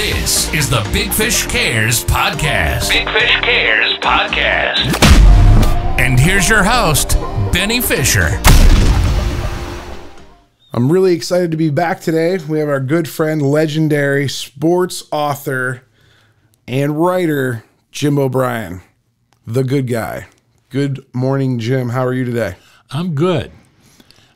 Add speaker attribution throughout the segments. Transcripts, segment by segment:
Speaker 1: This is the Big Fish Cares Podcast. Big Fish Cares Podcast. And here's your host, Benny Fisher.
Speaker 2: I'm really excited to be back today. We have our good friend, legendary sports author and writer, Jim O'Brien, the good guy. Good morning, Jim. How are you today? I'm
Speaker 1: good.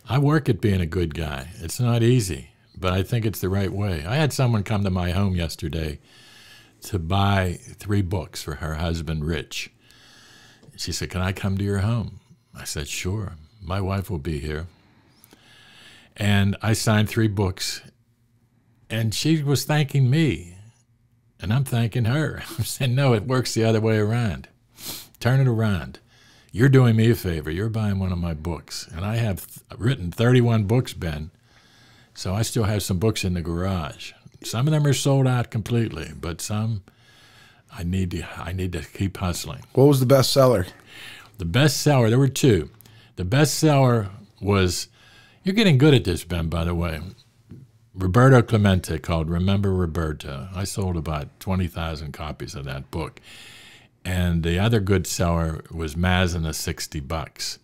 Speaker 1: I work at being a good guy. It's not easy but I think it's the right way. I had someone come to my home yesterday to buy three books for her husband, Rich. She said, Can I come to your home? I said, Sure. My wife will be here. And I signed three books, and she was thanking me, and I'm thanking her. I'm saying, No, it works the other way around. Turn it around. You're doing me a favor. You're buying one of my books. And I have th written 31 books, Ben so I still have some books in the garage. Some of them are sold out completely, but some I need to I need to keep hustling. What was the best seller? The best seller, there were two. The best seller was you're getting good at this, Ben, by the way. Roberto Clemente called Remember Roberto. I sold about 20,000 copies of that book. And the other good seller was the 60 Bucks,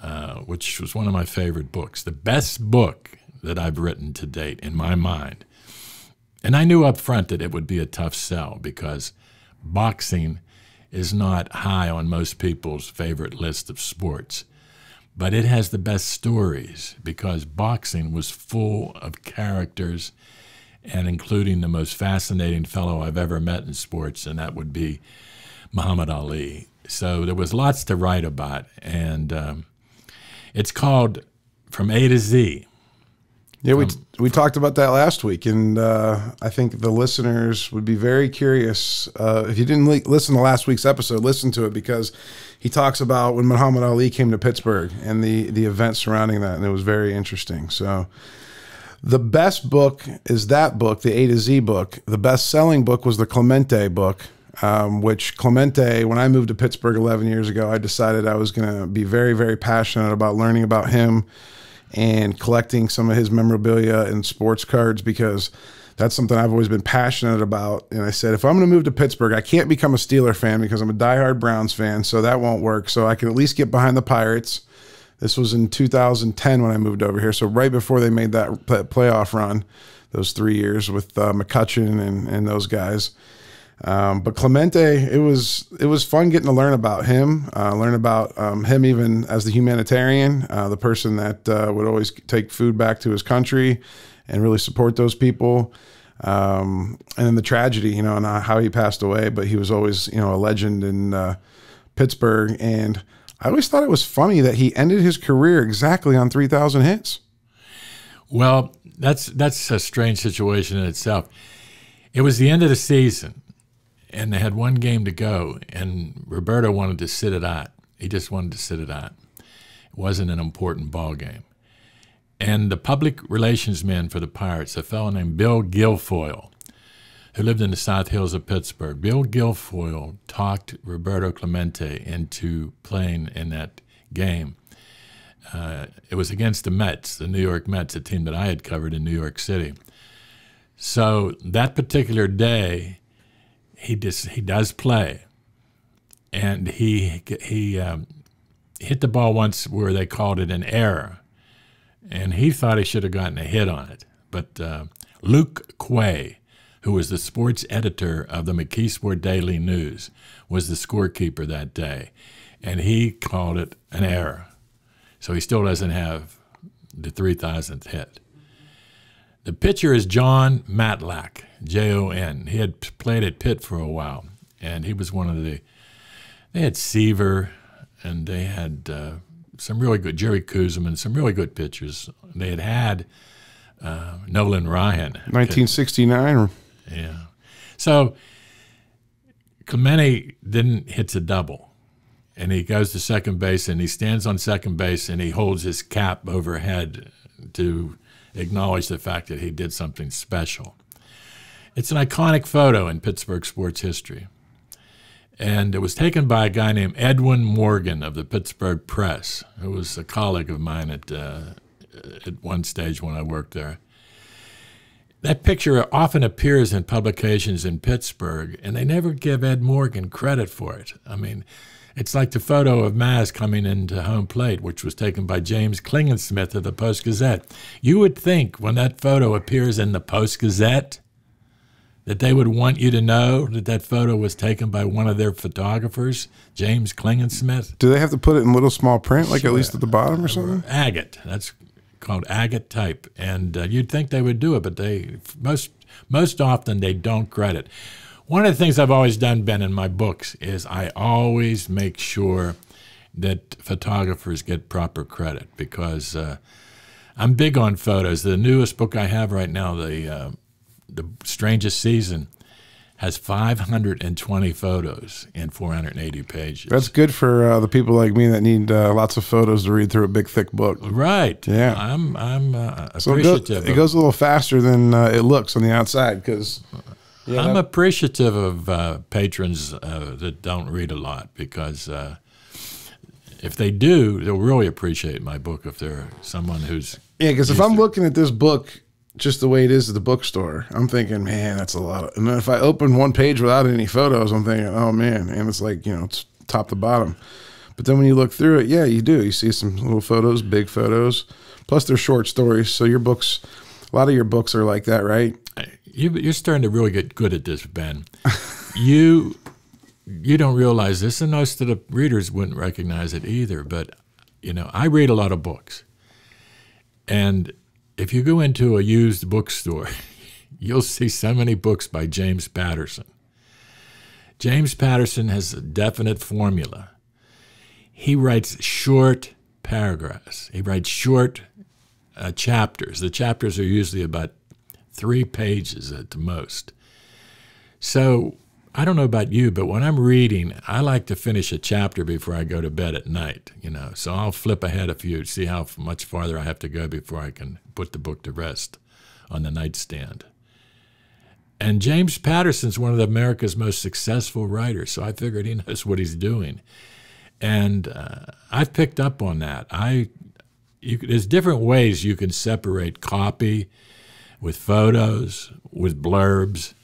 Speaker 1: uh, which was one of my favorite books. The best book that I've written to date in my mind. And I knew up front that it would be a tough sell because boxing is not high on most people's favorite list of sports. But it has the best stories because boxing was full of characters and including the most fascinating fellow I've ever met in sports, and that would be Muhammad Ali. So there was lots to write about. And um, it's
Speaker 2: called From A to Z yeah, we um, we talked about that last week, and uh, I think the listeners would be very curious. Uh, if you didn't li listen to last week's episode, listen to it because he talks about when Muhammad Ali came to Pittsburgh and the the events surrounding that, and it was very interesting. So, the best book is that book, the A to Z book. The best selling book was the Clemente book. Um, which Clemente, when I moved to Pittsburgh 11 years ago, I decided I was going to be very, very passionate about learning about him, and collecting some of his memorabilia and sports cards because that's something I've always been passionate about. And I said, if I'm going to move to Pittsburgh, I can't become a Steeler fan because I'm a diehard Browns fan, so that won't work. So I can at least get behind the Pirates. This was in 2010 when I moved over here, so right before they made that playoff run, those three years with uh, McCutcheon and, and those guys. Um, but Clemente, it was it was fun getting to learn about him, uh, learn about um, him even as the humanitarian, uh, the person that uh, would always take food back to his country and really support those people. Um, and then the tragedy, you know, and uh, how he passed away, but he was always you know a legend in uh, Pittsburgh. And I always thought it was funny that he ended his career exactly on three thousand hits.
Speaker 1: Well, that's that's a strange situation in itself. It was the end of the season and they had one game to go, and Roberto wanted to sit it out. He just wanted to sit it out. It wasn't an important ball game. And the public relations man for the Pirates, a fellow named Bill Guilfoyle, who lived in the South Hills of Pittsburgh, Bill Guilfoyle talked Roberto Clemente into playing in that game. Uh, it was against the Mets, the New York Mets, a team that I had covered in New York City. So that particular day, he just he does play, and he he um, hit the ball once where they called it an error, and he thought he should have gotten a hit on it. But uh, Luke Quay, who was the sports editor of the McKeesport Daily News, was the scorekeeper that day, and he called it an error. So he still doesn't have the 3,000th hit. The pitcher is John Matlack, J O N. He had played at Pitt for a while, and he was one of the. They had Seaver, and they had uh, some really good Jerry Kuzman, some really good pitchers. They had had uh, Nolan Ryan,
Speaker 2: 1969.
Speaker 1: Yeah, so Clemente not hit a double, and he goes to second base, and he stands on second base, and he holds his cap overhead to acknowledge the fact that he did something special. It's an iconic photo in Pittsburgh sports history. And it was taken by a guy named Edwin Morgan of the Pittsburgh Press, who was a colleague of mine at, uh, at one stage when I worked there. That picture often appears in publications in Pittsburgh, and they never give Ed Morgan credit for it. I mean, it's like the photo of Maz coming into home plate, which was taken by James Klingensmith of the Post Gazette. You would think when that photo appears in the Post Gazette that they would want you to know that that photo was taken by one of their
Speaker 2: photographers, James Klingensmith. Do they have to put it in little small print, like sure. at least at the bottom or uh, something?
Speaker 1: Agate. That's called agate type, and uh, you'd think they would do it, but they most most often they don't credit. One of the things I've always done, Ben, in my books is I always make sure that photographers get proper credit because uh, I'm big on photos. The newest book I have right now, the uh, the Strangest Season, has 520 photos in 480 pages. That's
Speaker 2: good for uh, the people like me that need uh, lots of photos to read through a big thick book. Right. Yeah. I'm I'm uh, appreciative. So it, goes, it goes a little faster than uh, it looks on the outside because
Speaker 1: yeah, I'm appreciative of uh, patrons uh, that don't read a lot because uh, if they do, they'll really appreciate my book if they're someone who's.
Speaker 2: Yeah, because if I'm to... looking at this book just the way it is at the bookstore, I'm thinking, man, that's a lot. Of... and then if I open one page without any photos, I'm thinking, oh, man. And it's like, you know, it's top to bottom. But then when you look through it, yeah, you do. You see some little photos, big photos. Plus, they're short stories. So your books, a lot of your books are like that, right? you, are starting to really get good at this, Ben. you you don't
Speaker 1: realize this, and most of the readers wouldn't recognize it either. But you know, I read a lot of books, and if you go into a used bookstore, you'll see so many books by James Patterson. James Patterson has a definite formula. He writes short paragraphs. He writes short uh, chapters. The chapters are usually about three pages at the most. So I don't know about you, but when I'm reading, I like to finish a chapter before I go to bed at night, you know. So I'll flip ahead a few, see how much farther I have to go before I can put the book to rest on the nightstand. And James Patterson's one of America's most successful writers, so I figured he knows what he's doing. And uh, I've picked up on that. I, you, there's different ways you can separate copy with photos, with blurbs,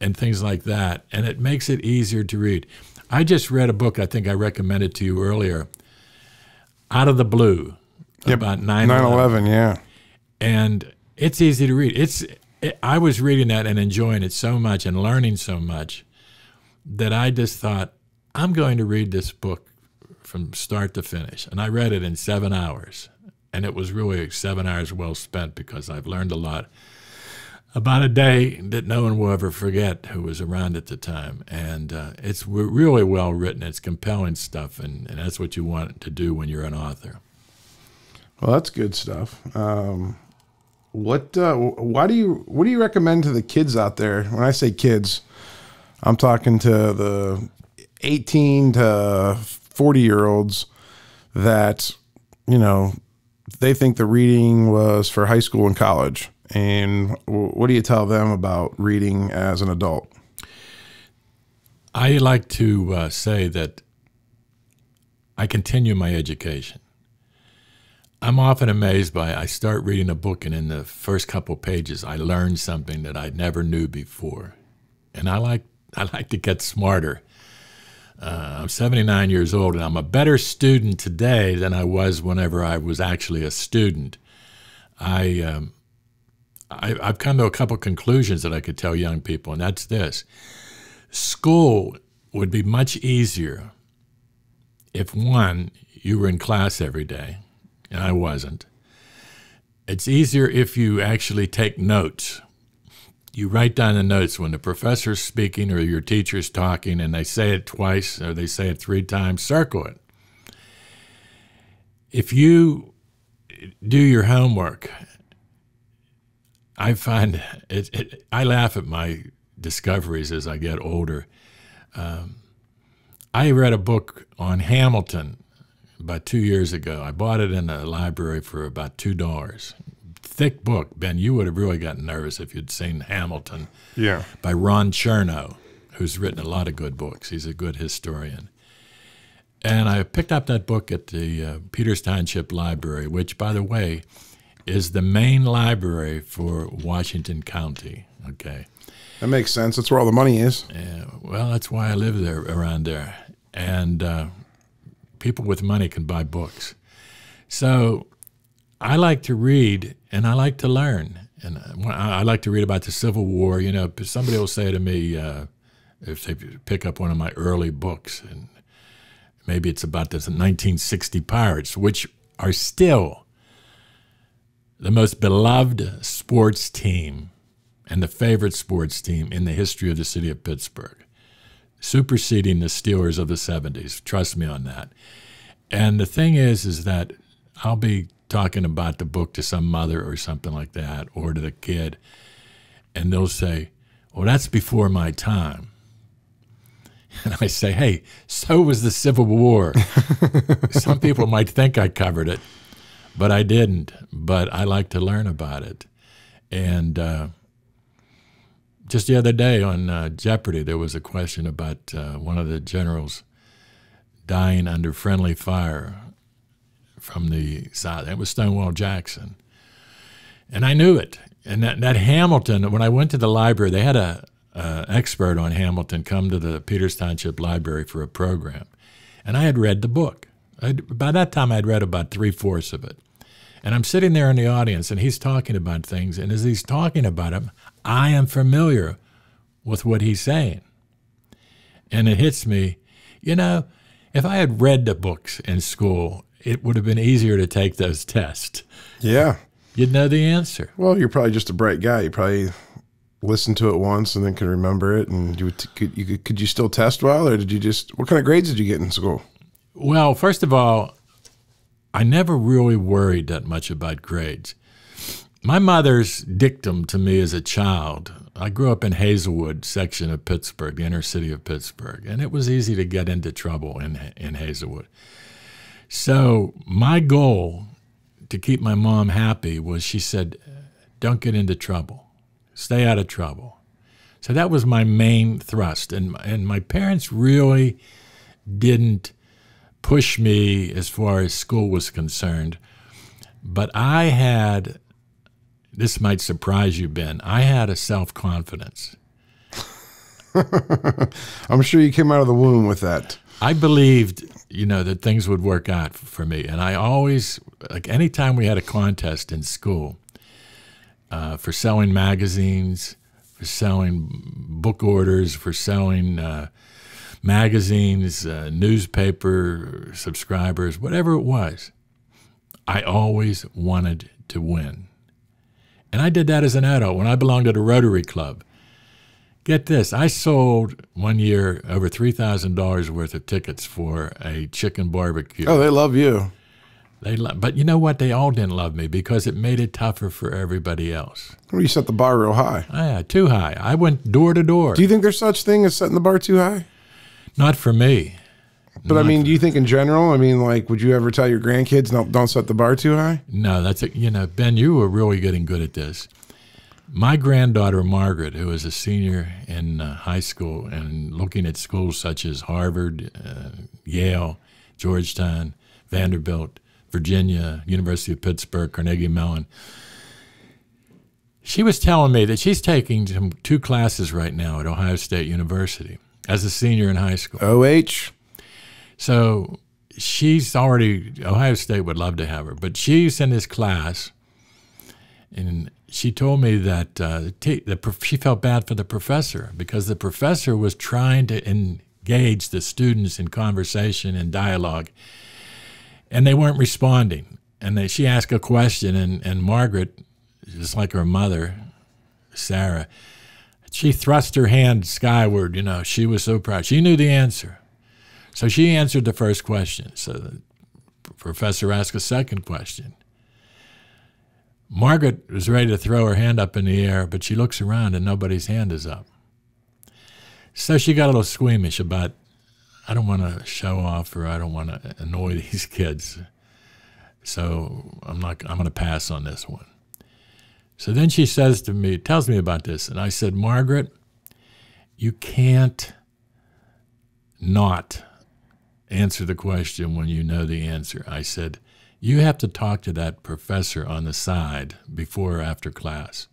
Speaker 1: and things like that. And it makes it easier to read. I just read a book I think I recommended to you earlier, Out of the Blue, yep. about 9 11. yeah. And it's easy to read. It's it, I was reading that and enjoying it so much and learning so much that I just thought, I'm going to read this book from start to finish. And I read it in seven hours and it was really seven hours well spent because I've learned a lot about a day that no one will ever forget who was around at the time. And uh, it's really well written. It's compelling stuff, and, and that's what you want to do when you're an author.
Speaker 2: Well, that's good stuff. Um, what uh, why do you what do you recommend to the kids out there? When I say kids, I'm talking to the 18 to 40 year olds that you know they think the reading was for high school and college. And what do you tell them about reading as an adult?
Speaker 1: I like to uh, say that I continue my education. I'm often amazed by I start reading a book and in the first couple pages I learn something that I never knew before. And I like I like to get smarter. Uh, I'm 79 years old and I'm a better student today than I was whenever I was actually a student. I, um, I, have come to a couple conclusions that I could tell young people, and that's this school would be much easier if one, you were in class every day, and I wasn't. It's easier if you actually take notes you write down the notes when the professor's speaking or your teacher's talking and they say it twice or they say it three times, circle it. If you do your homework, I find it, it I laugh at my discoveries as I get older. Um, I read a book on Hamilton about two years ago. I bought it in a library for about two dollars thick book. Ben, you would have really gotten nervous if you'd seen Hamilton. Yeah. By Ron Chernow, who's written a lot of good books. He's a good historian. And I picked up that book at the uh, Peters Township Library, which, by the way, is the main library for Washington County. Okay.
Speaker 2: That makes sense. That's where all the money is. Yeah,
Speaker 1: well, that's why I live there, around there. And uh, people with money can buy books. So I like to read and I like to learn. And uh, I, like to read about the Civil War. You know, somebody will say to me, uh, if they pick up one of my early books, and maybe it's about the 1960 Pirates, which are still the most beloved sports team and the favorite sports team in the history of the city of Pittsburgh, superseding the Steelers of the 70s. Trust me on that. And the thing is, is that I'll be talking about the book to some mother or something like that, or to the kid, and they'll say, Well, that's before my time. And I say, Hey, so was the Civil War. some people might think I covered it, but I didn't. But I like to learn about it. And uh, just the other day on uh, Jeopardy, there was a question about uh, one of the generals dying under friendly fire from the side. That was Stonewall Jackson. And I knew it. And that, that Hamilton, when I went to the library, they had a, expert on Hamilton come to the Peters Township Library for a program. And I had read the book. I'd, by that time, I'd read about three fourths of it. And I'm sitting there in the audience, and he's talking about things. And as he's talking about them, I am familiar with what he's saying. And it hits me, you know, if I had read the books in school it would have been easier to take those tests.
Speaker 2: Yeah. You'd know the answer. Well, you're probably just a bright guy. You probably listened to it once and then can remember it. And you could, you could, could you still test well, or did you just, what kind of grades did you get in school?
Speaker 1: Well, first of all, I never really worried that much about grades. My mother's dictum to me as a child, I grew up in Hazelwood section of Pittsburgh, the inner city of Pittsburgh, and it was easy to get into trouble in, in Hazelwood. So my goal to keep my mom happy was she said, don't get into trouble, stay out of trouble. So that was my main thrust. And, and my parents really didn't push me as far as school was concerned. But I had, this might surprise you, Ben, I had a self confidence.
Speaker 2: I'm sure you came out of the womb with
Speaker 1: that. I believed you know, that things would work out for me. And I always, like, anytime we had a contest in school uh, for selling magazines, for selling book orders, for selling uh, magazines, uh, newspaper subscribers, whatever it was, I always wanted to win. And I did that as an adult when I belonged to the Rotary Club. Get this. I sold one year over $3,000 worth of tickets for a chicken barbecue. Oh, they
Speaker 2: love you.
Speaker 1: They love, but you know what? They all didn't love me because it made it tougher for everybody else.
Speaker 2: Well, you set the bar real high. Yeah, too high. I went door to door. Do you think there's such thing as setting the bar too high? Not for me. But Not I mean, do you think in general? I mean, like, would you ever tell your grandkids, no, don't set the bar too high?
Speaker 1: No, that's it. You know, Ben, you were really getting good at this my granddaughter Margaret, who is a senior in uh, high school and looking at schools such as Harvard, uh, Yale, Georgetown, Vanderbilt, Virginia, University of Pittsburgh, Carnegie Mellon, she was telling me that she's taking two classes right now at Ohio State University as a senior in high school. OH. So she's already, Ohio State would love to have her, but she's in this class and she told me that uh, the she felt bad for the professor because the professor was trying to engage the students in conversation and dialogue, and they weren't responding. And they, she asked a question, and, and Margaret, just like her mother, Sarah, she thrust her hand skyward. You know, she was so proud. She knew the answer. So she answered the first question. So the professor asked a second question. Margaret was ready to throw her hand up in the air, but she looks around and nobody's hand is up. So she got a little squeamish about, I don't want to show off or I don't want to annoy these kids. So I'm not, I'm going to pass on this one. So then she says to me, tells me about this. And I said, Margaret, you can't not answer the question when you know the answer. I said, you have to talk to that professor on the side before or after class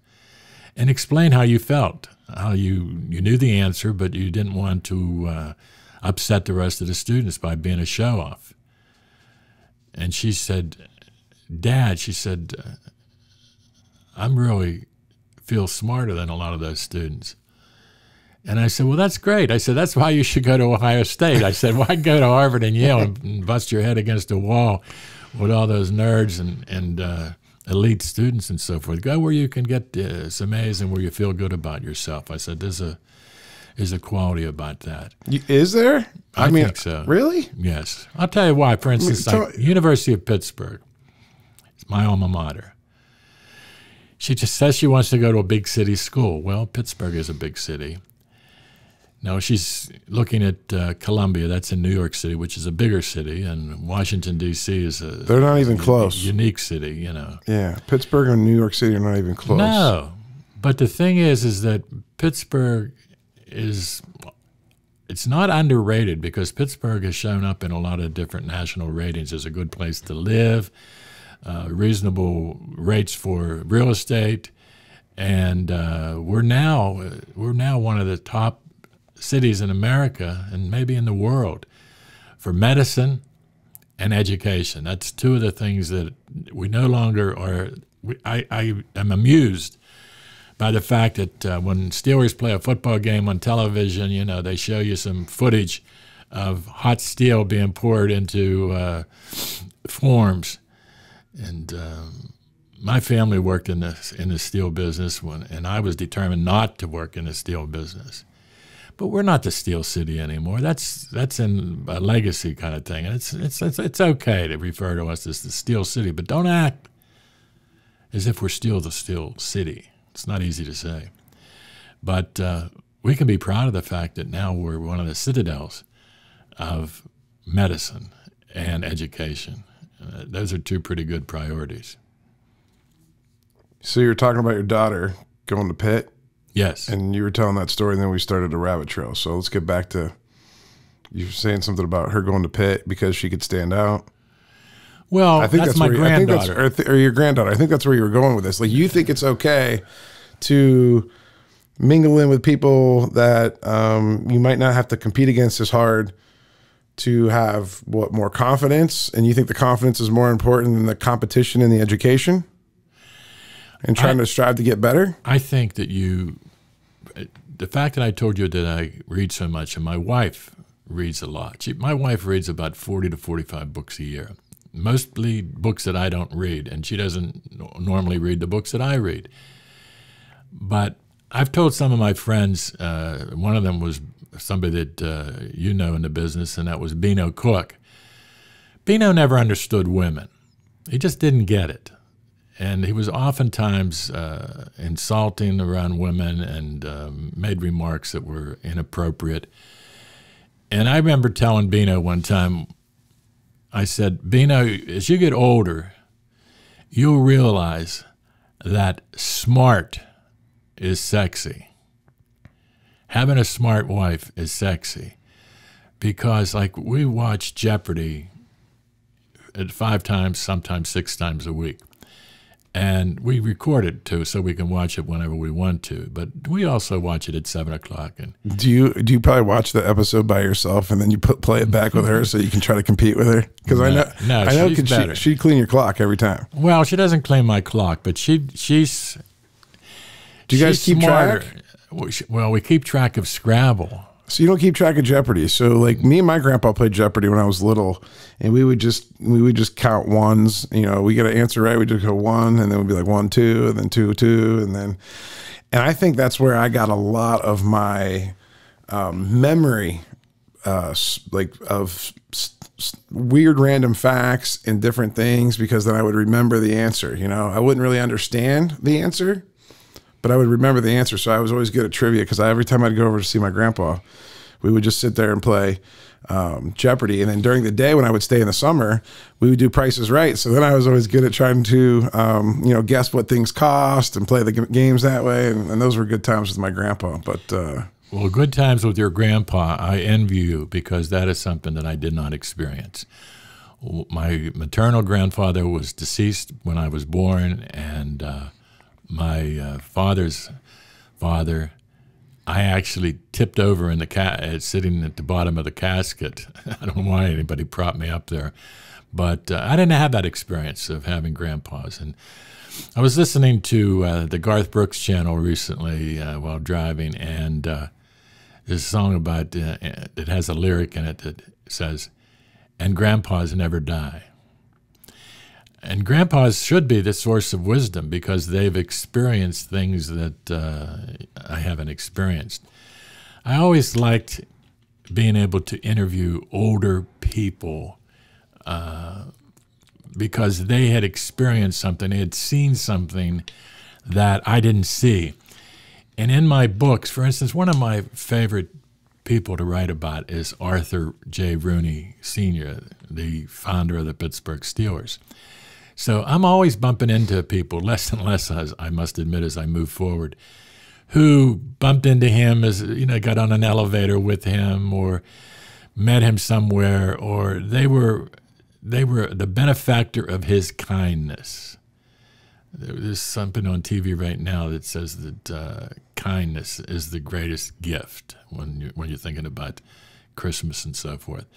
Speaker 1: and explain how you felt, how you, you knew the answer, but you didn't want to uh, upset the rest of the students by being a show off. And she said, Dad, she said, uh, I'm really feel smarter than a lot of those students. And I said, Well, that's great. I said, That's why you should go to Ohio State. I said, Why go to Harvard and Yale and bust your head against a wall with all those nerds and and uh, elite students and so forth. Go where you can get uh, some A's and where you feel good about yourself. I said, there's a is a quality about that. Is there? I, I mean, so. really? Yes. I'll tell you why. For instance, I mean, University of Pittsburgh, it's my alma mater. She just says she wants to go to a big city school. Well, Pittsburgh is a big city. No, she's looking at uh, Columbia. That's in New York City, which is a bigger city, and Washington D.C. is a. They're not even close. Unique city, you know.
Speaker 2: Yeah, Pittsburgh and New York City are not even close.
Speaker 1: No, but the thing is, is that Pittsburgh is. It's not underrated because Pittsburgh has shown up in a lot of different national ratings as a good place to live, uh, reasonable rates for real estate, and uh, we're now we're now one of the top cities in America and maybe in the world for medicine and education. That's two of the things that we no longer are. We, I, I am amused by the fact that uh, when Steelers play a football game on television, you know, they show you some footage of hot steel being poured into uh, forms. And um, my family worked in the, in the steel business when, and I was determined not to work in the steel business but we're not the Steel City anymore. That's that's in a legacy kind of thing, and it's it's it's, it's okay to refer to us as the Steel City, but don't act as if we're still the Steel City. It's not easy to say, but uh, we can be proud of the fact that now we're one of the citadels of medicine and education. Uh, those are two pretty good priorities.
Speaker 2: So you're talking about your daughter going to Pitt. Yes. And you were telling that story, and then we started a rabbit trail. So let's get back to you were saying something about her going to pit because she could stand out. Well, I think that's, that's my granddaughter you, that's, or, or, your granddaughter. I think that's where you were going with this. Like you think it's okay to mingle in with people that um, you might not have to compete against as hard to have what more confidence, and you think the confidence is more important than the competition and the education, and trying I, to strive to get better. I think that you
Speaker 1: the fact that I told you that I read so much and my wife reads a lot. She, my wife reads about 40 to 45 books a year, mostly books that I don't read, and she doesn't normally read the books that I read. But I've told some of my friends, uh, one of them was somebody that uh, you know in the business, and that was Bino Cook. Bino never understood women. He just didn't get it and he was oftentimes uh, insulting around women and um, made remarks that were inappropriate. And I remember telling Bino one time, I said, Bino, as you get older, you'll realize that smart is sexy. Having a smart wife is sexy because, like, we watch Jeopardy at five times, sometimes six times a week and we record it too, so we can watch it whenever we want to. But we also watch it at seven o'clock. And
Speaker 2: do you do you probably watch the episode by yourself, and then you put, play it back with her, so you can try to compete with her? Because no, I know, no, I know, she's she she clean your clock every time?
Speaker 1: Well, she doesn't clean my clock, but she she's. Do you guys keep smarter. track? Well, we keep track of Scrabble.
Speaker 2: So you don't keep track of Jeopardy. So like me and my grandpa played Jeopardy when I was little, and we would just we would just count ones. You know, we get an answer right, we just go one, and then we'd be like one, two, and then two, two, and then. And I think that's where I got a lot of my um, memory, uh, like of weird random facts and different things, because then I would remember the answer. You know, I wouldn't really understand the answer but I would remember the answer. So I was always good at trivia because every time I'd go over to see my grandpa, we would just sit there and play um, Jeopardy. And then during the day, when I would stay in the summer, we would do Prices Right. So then I was always good at trying to, um, you know, guess what things cost and play the games that way. And, and those were good times with my grandpa. But uh,
Speaker 1: well, good times with your grandpa. I envy you because that is something that I did not experience. My maternal grandfather was deceased when I was born, and uh, my uh, father's father, I actually tipped over in the ca- uh, sitting at the bottom of the casket. I don't know why anybody propped me up there, but uh, I didn't have that experience of having grandpas. And I was listening to uh, the Garth Brooks channel recently uh, while driving, and uh, there's a song about it has a lyric in it that says, "And grandpas never die." And grandpas should be the source of wisdom because they've experienced things that uh, I haven't experienced. I always liked being able to interview older people uh, because they had experienced something, they had seen something that I didn't see. And in my books, for instance, one of my favorite people to write about is Arthur J. Rooney Sr., the founder of the Pittsburgh Steelers. So I'm always bumping into people, less and less, as I must admit, as I move forward, who bumped into him as, you know, got on an elevator with him or met him somewhere, or they were, they were the benefactor of his kindness. There's something on TV right now that says that uh, kindness is the greatest gift when you, when you're thinking about Christmas and so forth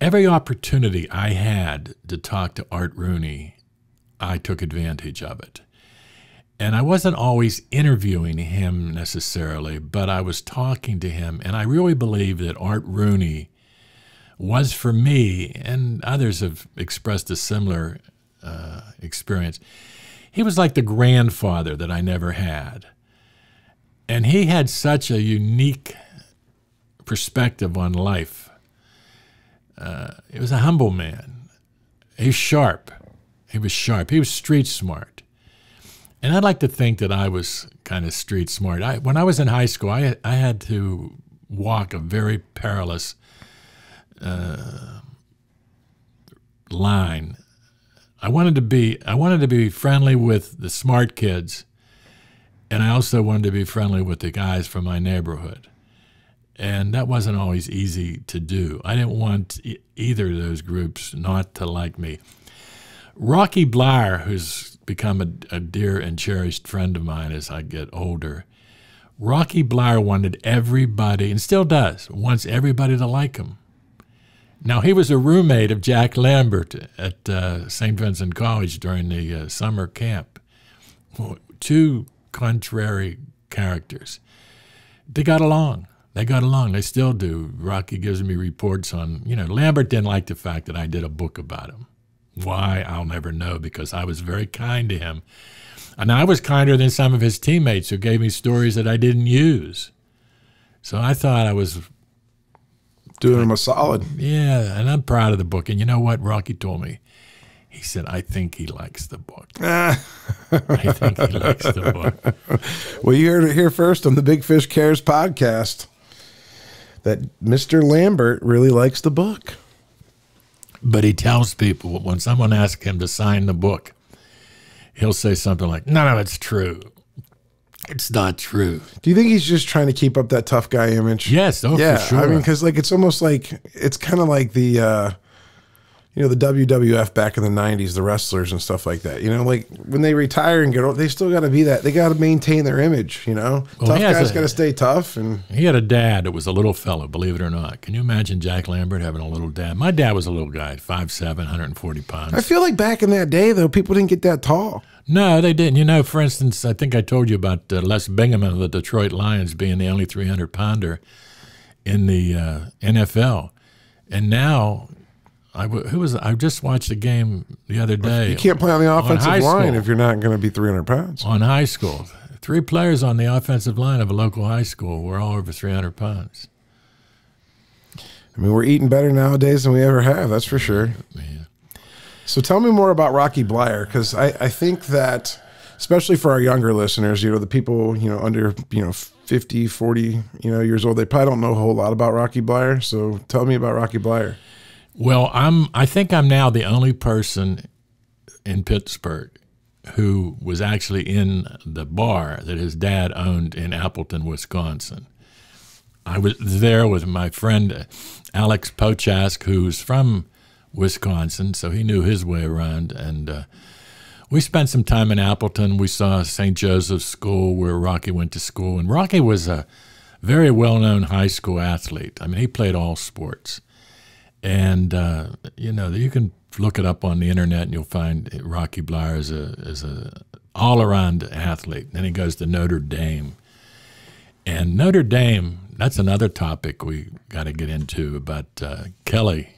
Speaker 1: every opportunity I had to talk to Art Rooney, I took advantage of it. And I wasn't always interviewing him necessarily, but I was talking to him. And I really believe that Art Rooney was for me, and others have expressed a similar uh, experience. He was like the grandfather that I never had. And he had such a unique perspective on life uh, he was a humble man. He was sharp. He was sharp. He was street smart. And I'd like to think that I was kind of street smart. I, when I was in high school, I, I had to walk a very perilous uh, line. I wanted to be I wanted to be friendly with the smart kids, and I also wanted to be friendly with the guys from my neighborhood. And that wasn't always easy to do. I didn't want e either of those groups not to like me. Rocky Blyer, who's become a, a dear and cherished friend of mine as I get older, Rocky Blyer wanted everybody, and still does, wants everybody to like him. Now, he was a roommate of Jack Lambert at uh, St. Vincent College during the uh, summer camp. Two contrary characters. They got along. They got along. They still do. Rocky gives me reports on, you know, Lambert didn't like the fact that I did a book about him. Why, I'll never know because I was very kind to him. And I was kinder than some of his teammates who gave me stories that I didn't use. So I thought I was doing him a solid. Yeah, and I'm proud of the book. And you know what Rocky told me? He said, I think he likes the book.
Speaker 2: I think he likes the book. well, you heard it here first on the Big Fish Cares podcast that Mr. Lambert really likes the book.
Speaker 1: But he tells people when someone asks him to sign the book, he'll say something like,
Speaker 2: "No, no, it's true. It's not true. Do you think he's just trying to keep up that tough guy image? Yes, oh, yeah. Sure. I mean, because like it's almost like it's kind of like the uh, you know, the WWF back in the 90s, the wrestlers and stuff like that. You know, like when they retire and get old, they still got to be that. They got to maintain their image, you know? Well, tough guys got to stay tough. And
Speaker 1: He had a dad that was a little fellow, believe it or not. Can you imagine Jack Lambert having a little dad? My dad was a little guy, five seven, 140 pounds. I feel like
Speaker 2: back in that day, though, people didn't get that tall.
Speaker 1: No, they didn't. You know, for instance, I think I told you about uh, Les Bingham of the Detroit Lions being the only 300 pounder in the uh, NFL. And now I w- who was I just watched a game the other day. You can't play on the offensive on line school.
Speaker 2: if you're not going to be 300 pounds. On high school,
Speaker 1: three players on the offensive line of a local high school were all over 300 pounds.
Speaker 2: I mean, we're eating better nowadays than we ever have. That's for sure. Man. So tell me more about Rocky Blyer because I, I think that especially for our younger listeners, you know, the people, you know, under, you know, 50, 40, you know, years old, they probably don't know a whole lot about Rocky Blyer. So tell me about Rocky Blyer.
Speaker 1: Well, I'm. I think I'm now the only person in Pittsburgh who was actually in the bar that his dad owned in Appleton, Wisconsin. I was there with my friend uh, Alex Pochask, who's from Wisconsin, so he knew his way around. And uh, we spent some time in Appleton. We saw St. Joseph's School, where Rocky went to school. And Rocky was a very well known high school athlete. I mean, he played all sports. And uh, you know, you can look it up on the internet, and you'll find Rocky Blair is a is a all around athlete. Then he goes to Notre Dame, and Notre Dame. That's another topic we got to get into about uh, Kelly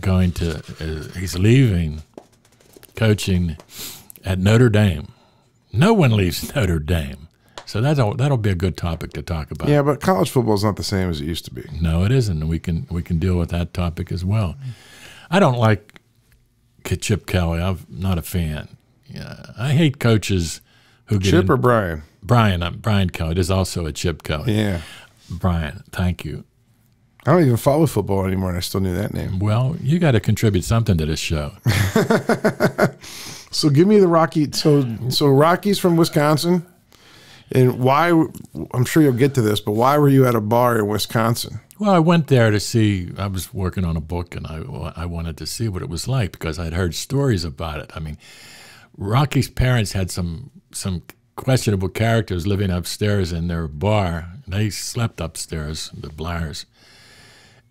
Speaker 1: going to. Uh, he's leaving coaching at Notre Dame. No one leaves Notre Dame. So that'll that'll be a good topic to talk about. Yeah,
Speaker 2: but college football is not the same as it used to be. No, it isn't, we can
Speaker 1: we can deal with that topic as well. I don't like Chip Kelly. I'm not a fan. Yeah, I hate coaches who get Chip in, or Brian. Brian, I'm uh, Brian Kelly. is also a Chip Kelly. Yeah, Brian. Thank you.
Speaker 2: I don't even follow
Speaker 1: football anymore, and I still knew that name. Well, you got to contribute something to this show.
Speaker 2: so give me the Rocky. So so Rocky's from Wisconsin. And why? I'm sure you'll get to this, but why were you at a bar in Wisconsin? Well, I went there to
Speaker 1: see. I was working on a book, and I I wanted to see what it was like because I'd heard stories about it. I mean, Rocky's parents had some some questionable characters living upstairs in their bar. They slept upstairs, the Blairs,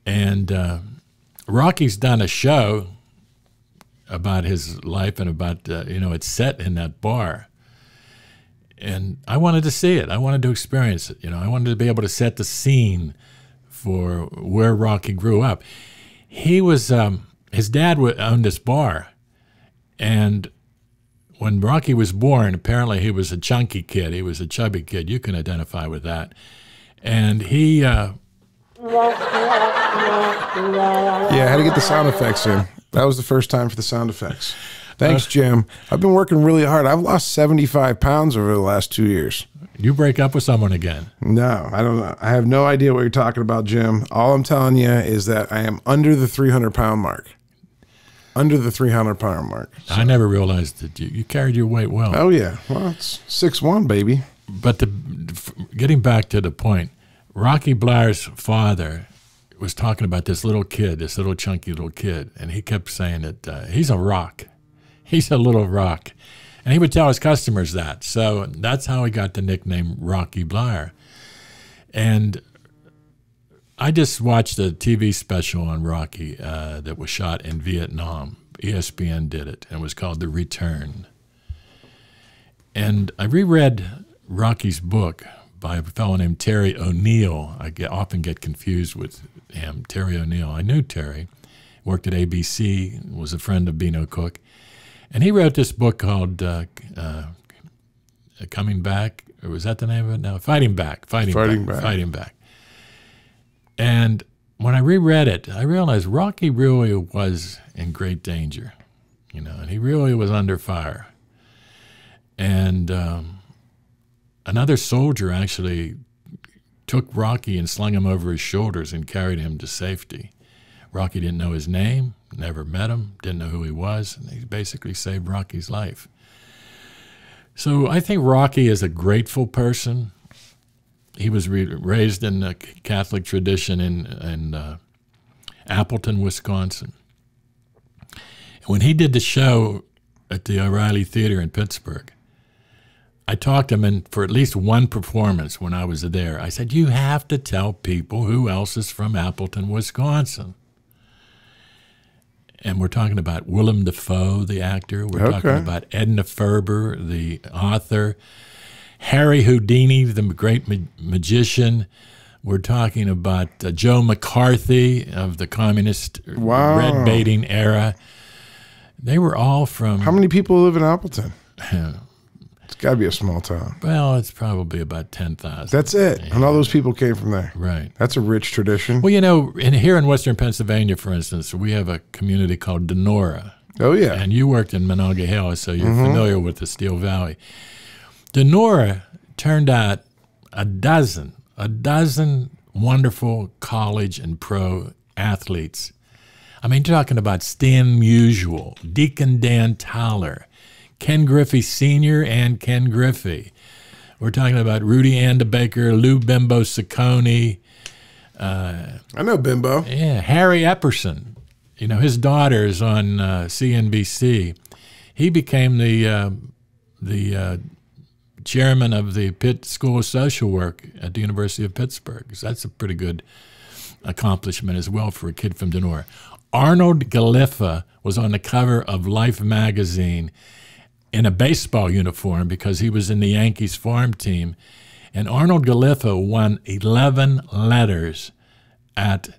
Speaker 1: and uh, Rocky's done a show about his life and about uh, you know it's set in that bar and I wanted to see it. I wanted to experience it. You know, I wanted to be able to set the scene for where Rocky grew up. He was um, his dad owned this bar, and when Rocky was born, apparently he was a chunky kid. He was a chubby kid. You
Speaker 2: can identify with that, and he. Uh, yeah, I had to get the sound effects in. That was the first time for the sound effects. Thanks, uh, Jim. I've been working really hard. I've lost 75 pounds over the last two years. You break up with someone again. No, I don't I have no idea what you're talking about, Jim. All I'm telling you is that I am under the 300 pound mark. Under the 300 pound mark. So. I
Speaker 1: never realized that you, you carried your weight well. Oh, yeah. Well, it's six-one, baby. But the, getting back to the point, Rocky Blair's father was talking about this little kid, this little chunky little kid, and he kept saying that uh, he's a rock he's a little rock. And he would tell his customers that. So that's how he got the nickname Rocky Blyer. And I just watched a TV special on Rocky uh, that was shot in Vietnam. ESPN did it, and it was called The Return. And I reread Rocky's book by a fellow named Terry O'Neill. I get, often get confused with him, Terry O'Neill. I knew Terry, worked at ABC, was a friend of Beano Cook. And he wrote this book called uh, uh, Coming Back, or was that the name of it? No, Fighting Back. Fighting, Fighting Back, Back. Fighting Back. And when I reread it, I realized Rocky really was in great danger, you know, and he really was under fire. And um, another soldier actually took Rocky and slung him over his shoulders and carried him to safety. Rocky didn't know his name never met him, didn't know who he was, and he basically saved Rocky's life. So I think Rocky is a grateful person. He was raised in the Catholic tradition in, in uh, Appleton, Wisconsin. when he did the show at the O'Reilly Theater in Pittsburgh, I talked to him, and for at least one performance when I was there, I said, You have to tell people who else is from Appleton, Wisconsin. And we're talking about Willem Dafoe, the actor. We're okay. talking about Edna Ferber, the author. Harry Houdini, the great ma magician. We're talking about uh, Joe McCarthy of the communist wow. red baiting era.
Speaker 2: They were all
Speaker 1: from. How many
Speaker 2: people live in Appleton? It's got to be a small town. Well, it's probably about 10,000. That's it. Yeah. And all those people came from there. Right. That's a rich tradition. Well, you know, in, here in
Speaker 1: Western Pennsylvania, for instance, we have a community called Denora. Oh, yeah. And you worked in Monongahela, so you're mm -hmm. familiar with the Steel Valley. Denora turned out a dozen, a dozen wonderful college and pro athletes. I mean, talking about Stan Musial, Deacon Dan Tyler, Ken Griffey Sr. and Ken Griffey. We're talking about Rudy Andebaker, Lou Bimbo Ciccone. Uh, I know Bimbo. Yeah, Harry Epperson. You know, his daughter is on uh, CNBC. He became the, uh, the uh, chairman of the Pitt School of Social Work at the University of Pittsburgh. So that's a pretty good accomplishment as well for a kid from Denora. Arnold Galiffa was on the cover of Life magazine in a baseball uniform because he was in the Yankees farm team. And Arnold Galitho won 11 letters at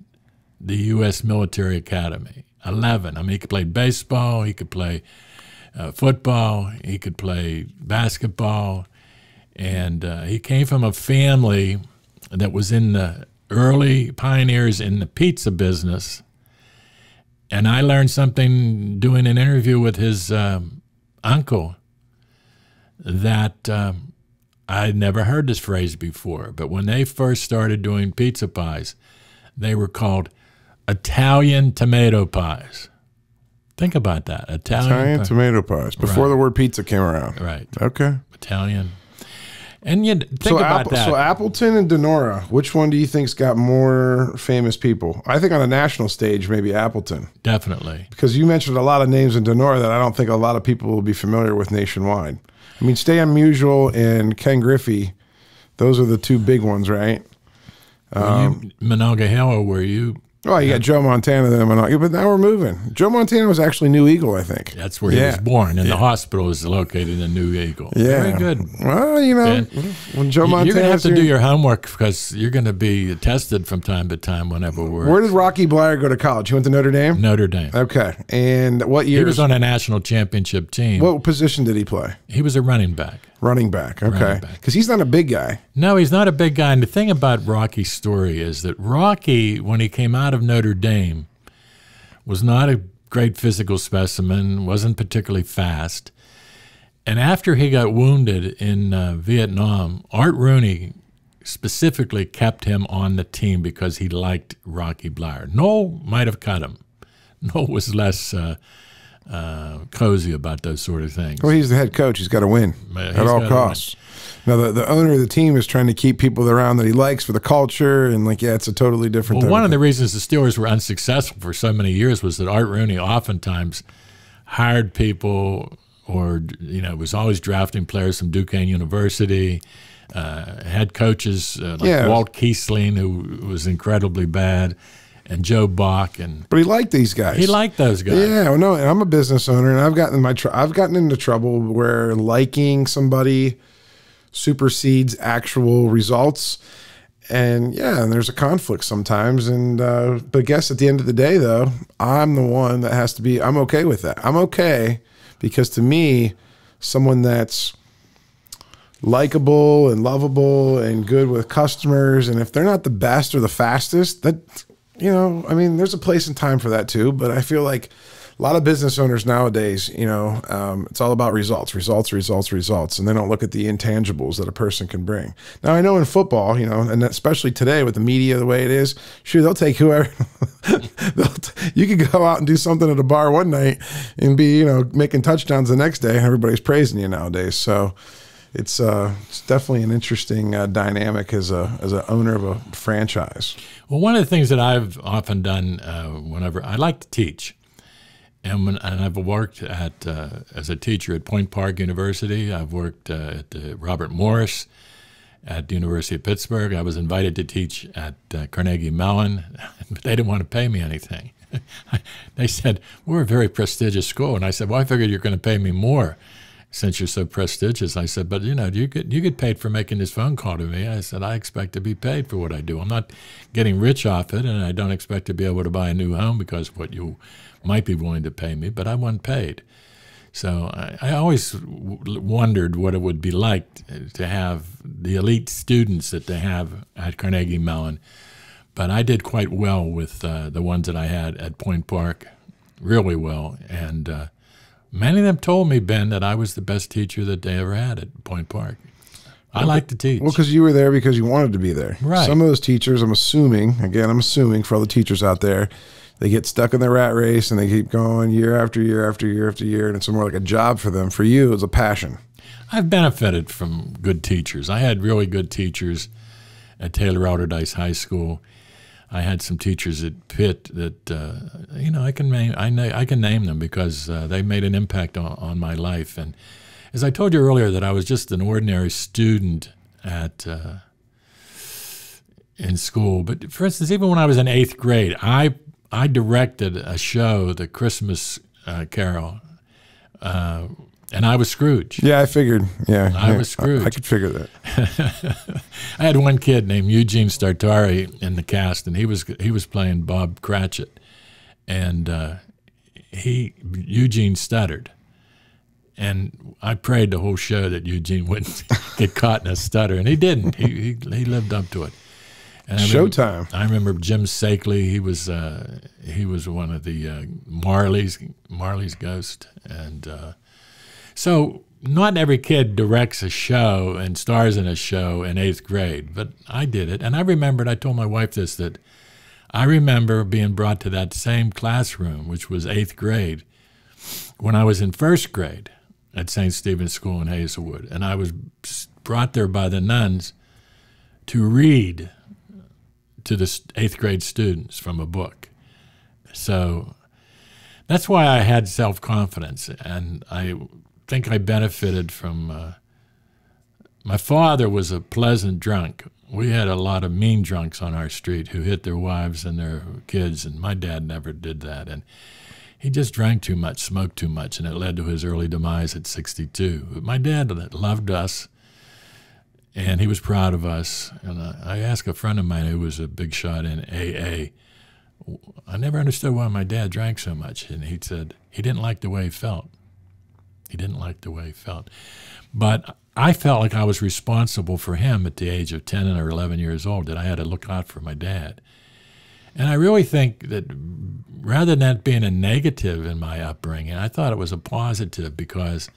Speaker 1: the U.S. Military Academy. 11. I mean, he could play baseball, he could play uh, football, he could play basketball. And uh, he came from a family that was in the early pioneers in the pizza business. And I learned something doing an interview with his um, uncle that um, I never heard this phrase before, but when they first started doing pizza pies, they were called Italian tomato pies. Think about that. Italian, Italian
Speaker 2: tomato pies before right. the word pizza came around. Right. Okay. Italian and you think so about Apple, that. So Appleton and Denora, which one do you think's got more famous people? I think on a national stage, maybe Appleton.
Speaker 1: Definitely.
Speaker 2: Because you mentioned a lot of names in Denora that I don't think a lot of people will be familiar with nationwide. I mean, Stay Unusual and Ken Griffey, those are the two big ones, right? Um,
Speaker 1: where you, were you
Speaker 2: Oh, you got Joe Montana, then Monaco. But now we're moving. Joe Montana was actually New Eagle, I think. That's where yeah. he was born, and yeah. the
Speaker 1: hospital is located in New Eagle. Yeah. Very good. Well, you know, when Joe Montana. You're going to have to do your homework because you're going to be tested from time to time whenever we're. Where did Rocky
Speaker 2: Blair go to college? He went to Notre Dame?
Speaker 1: Notre Dame. Okay. And what year? He was on a national championship
Speaker 2: team. What position did he play? He was a running back. Running back. Okay. Because he's not a big guy.
Speaker 1: No, he's not a big guy. And the thing about Rocky's story is that Rocky, when he came out of Notre Dame, was not a great physical specimen, wasn't particularly fast. And after he got wounded in uh, Vietnam, Art Rooney specifically kept him on the team because he liked Rocky Blair. Noel might have cut him. Noel was less. Uh, uh, cozy about those sort of things.
Speaker 2: Well, he's the head coach. He's got to win at all costs. Now, the, the owner of the team is trying to keep people around that he likes for the culture. And, like, yeah, it's a totally different Well, one
Speaker 1: of, the reasons the Steelers were unsuccessful for so many years was that Art Rooney oftentimes hired people or, you know, was always drafting players from Duquesne University. Uh, had coaches uh, like yeah. Walt Kiesling, who was incredibly bad and Joe
Speaker 2: Bach and. But he liked these guys. He liked those guys. Yeah, well, no, I'm a business owner, and I've gotten my I've gotten into trouble where liking somebody supersedes actual results, and yeah, and there's a conflict sometimes. And uh, but I guess at the end of the day, though, I'm the one that has to be. I'm okay with that. I'm okay because to me, someone that's likable and lovable and good with customers. And if they're not the best or the fastest, that you know, I mean, there's a place and time for that too, but I feel like a lot of business owners nowadays, you know, um, it's all about results, results, results, results, and they don't look at the intangibles that a person can bring. Now, I know in football, you know, and especially today with the media the way it is, sure, they'll take whoever. they'll you could go out and do something at a bar one night and be, you know, making touchdowns the next day, and everybody's praising you nowadays. So, it's uh, it's definitely an interesting uh, dynamic as a as an owner of a franchise.
Speaker 1: Well, one of the things that I've often done uh, whenever I like to teach, and when, and I've worked at uh, as a teacher at Point Park University. I've worked uh, at uh, Robert Morris at the University of Pittsburgh. I was invited to teach at Carnegie Mellon, but they didn't want to pay me anything. they said we're a very prestigious school, and I said, "Well, I figured you're going to pay me more." since you're so prestigious. I said, but you know, you get you get paid for making this phone call to me. I said, I expect to be paid for what I do. I'm not getting rich off it, and I don't expect to be able to buy a new home because of what you might be willing to pay me. But I want paid. So I, I always wondered what it would be like to have the elite students that they have at Carnegie Mellon. But I did quite well with uh, the ones that I had at Point Park, really well, and. Uh, Many of them told me, Ben, that I was the best teacher that they ever had at Point Park. I like
Speaker 2: to teach. Well, because you were there because you wanted to be there. Right. Some of those teachers, I'm assuming, again, I'm assuming for all the teachers out there, they get stuck in the rat race and they keep going year after year after year after year. And it's more like a job for them. For you, it's a passion.
Speaker 1: I've benefited from good teachers. I had really good teachers at Taylor Alderdice High School. I had some teachers at Pitt that uh, you know I can name I, know I can name them because uh, they made an impact on, on, my life. And as I told you earlier, that I was just an ordinary student at uh, in school. But for instance, even when I was in eighth grade, I I directed a show, the Christmas uh, Carol, uh, and I was Scrooge.
Speaker 2: Yeah, I figured. Yeah, I yeah, was Scrooge. I, I, could figure
Speaker 1: that. I had one kid named Eugene Startari in the cast, and he was he was playing Bob Cratchit, and uh, he Eugene stuttered, and I prayed the whole show that Eugene wouldn't get caught in a stutter, and he didn't. He he, he lived up to it. And I Showtime. Remember, I remember Jim Sakely. He was uh, he was one of the uh, Marley's Marley's ghost, and uh, so not every kid directs a show and stars in a show in eighth grade, but I did it. And I remembered, I told my wife this, that I remember being brought to that same classroom, which was eighth grade, when I was in first grade at St. Stephen's School in Hazelwood. And I was brought there by the nuns to read to the eighth grade students from a book. So that's why I had self confidence. And I think I benefited from. Uh, my father was a pleasant drunk. We had a lot of mean drunks on our street who hit their wives and their kids, and my dad never did that. And he just drank too much, smoked too much, and it led to his early demise at 62. But my dad loved us, and he was proud of us. And I asked a friend of mine who was a big shot in AA, I never understood why my dad drank so much. And he said he didn't like the way he felt. He didn't like the way he felt. But I felt like I was responsible for him at the age of 10 or 11 years old, that I had to look out for my dad. And I really think that rather than that being a negative in my upbringing, I thought it was a positive because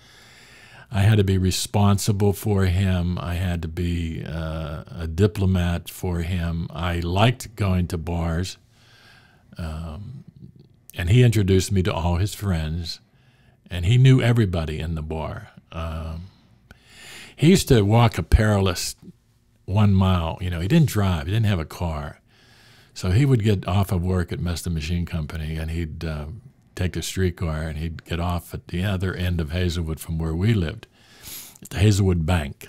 Speaker 1: I had to be responsible for him. I had to be uh, a diplomat for him. I liked going to bars. Um, and he introduced me to all his friends and he knew everybody in the bar. Um, he used to walk a perilous one mile. You know, he didn't drive, he didn't have a car. So he would get off of work at Mesta Machine Company and he'd uh, take the streetcar and he'd get off at the other end of Hazelwood from where we lived, at the Hazelwood Bank,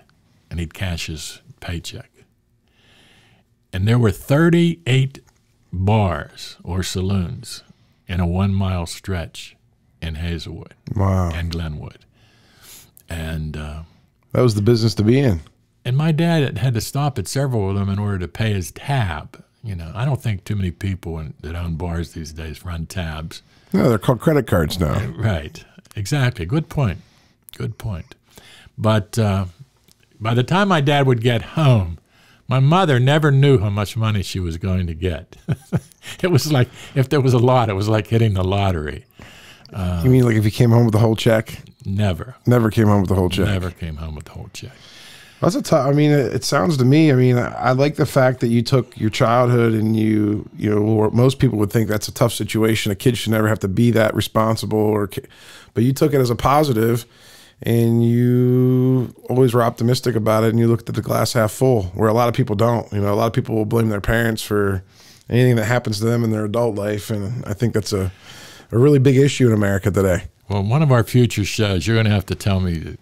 Speaker 1: and he'd cash his paycheck. And there were 38 bars or saloons in a one mile stretch in Hazelwood. Wow. And Glenwood.
Speaker 2: And uh, that was the business to be in.
Speaker 1: And my dad had to stop at several of them in order to pay his tab. You know, I don't think too many people in, that own bars these days run tabs.
Speaker 2: No, they're called credit cards now.
Speaker 1: Right. Exactly. Good point. Good point. But uh, by the time my dad would get home, my mother never knew how much money she was going to get. it was like, if there was a lot, it was like hitting the lottery.
Speaker 2: Um, you mean like if he came home with the whole check? Never. Never came home with the whole check. Never
Speaker 1: came home with the whole check.
Speaker 2: That's a tough. I mean, it, it, sounds to me. I mean, I, I like the fact that you took your childhood and you, you know, most people would think that's a tough situation. A kid should never have to be that responsible, or, but you took it as a positive, and you always were optimistic about it, and you looked at the glass half full, where a lot of people don't. You know, a lot of people will blame their parents for anything that happens to them in their adult life, and I think that's a a really big issue in America today. Well, one of our future shows, you're going
Speaker 1: to have to tell me, to,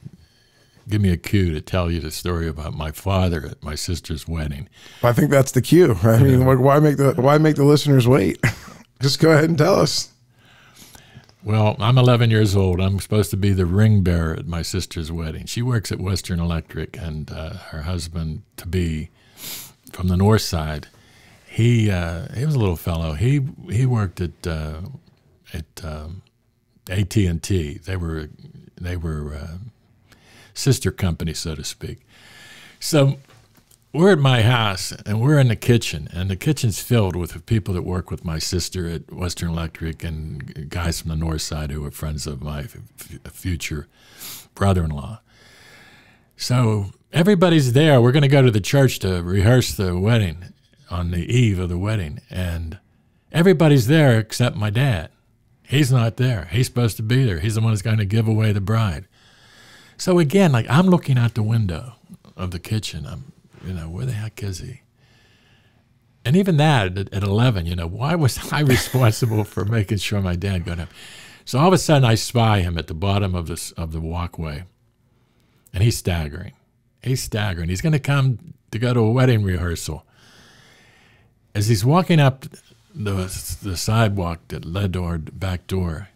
Speaker 1: give me a cue to tell you the story about my father at my sister's
Speaker 2: wedding. I think that's the cue. I mean, yeah. why make the why make the listeners wait? Just go ahead and tell us.
Speaker 1: Well, I'm 11 years old. I'm supposed to be the ring bearer at my sister's wedding. She works at Western Electric, and uh, her husband to be from the north side. He uh, he was a little fellow. He he worked at uh, at um, AT and T. They were they were uh, sister company, so to speak. So we're at my house and we're in the kitchen, and the kitchen's filled with people that work with my sister at Western Electric and guys from the north side who are friends of my future brother-in-law. So everybody's there. We're going to go to the church to rehearse the wedding on the eve of the wedding, and everybody's there except my dad. He's not there. He's supposed to be there. He's the one that's going to give away the bride. So again, like I'm looking out the window of the kitchen. I'm, you know, where the heck is he? And even that at, at 11, you know, why was I responsible for making sure my dad got up? So all of a sudden, I spy him at the bottom of this of the walkway, and he's staggering. He's staggering. He's going to come to go to a wedding rehearsal. As he's walking up the the sidewalk that led to our back door,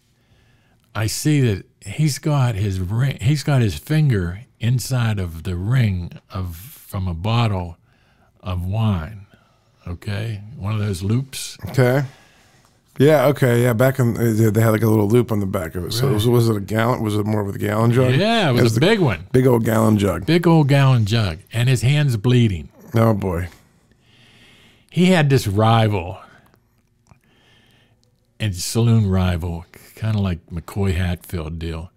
Speaker 1: I see that he's got his ring. He's got his finger inside of the ring of from a bottle of wine. Okay, one of those loops. Okay.
Speaker 2: Yeah. Okay. Yeah. Back in they had like a little loop on the back of it. So right. was, was, it a gallon? Was it more of a gallon jug? Yeah, it was, it was a big one. Big old gallon jug.
Speaker 1: Big old gallon jug, and his hands bleeding. Oh boy. He had this rival and saloon rival, kind of like McCoy Hatfield deal.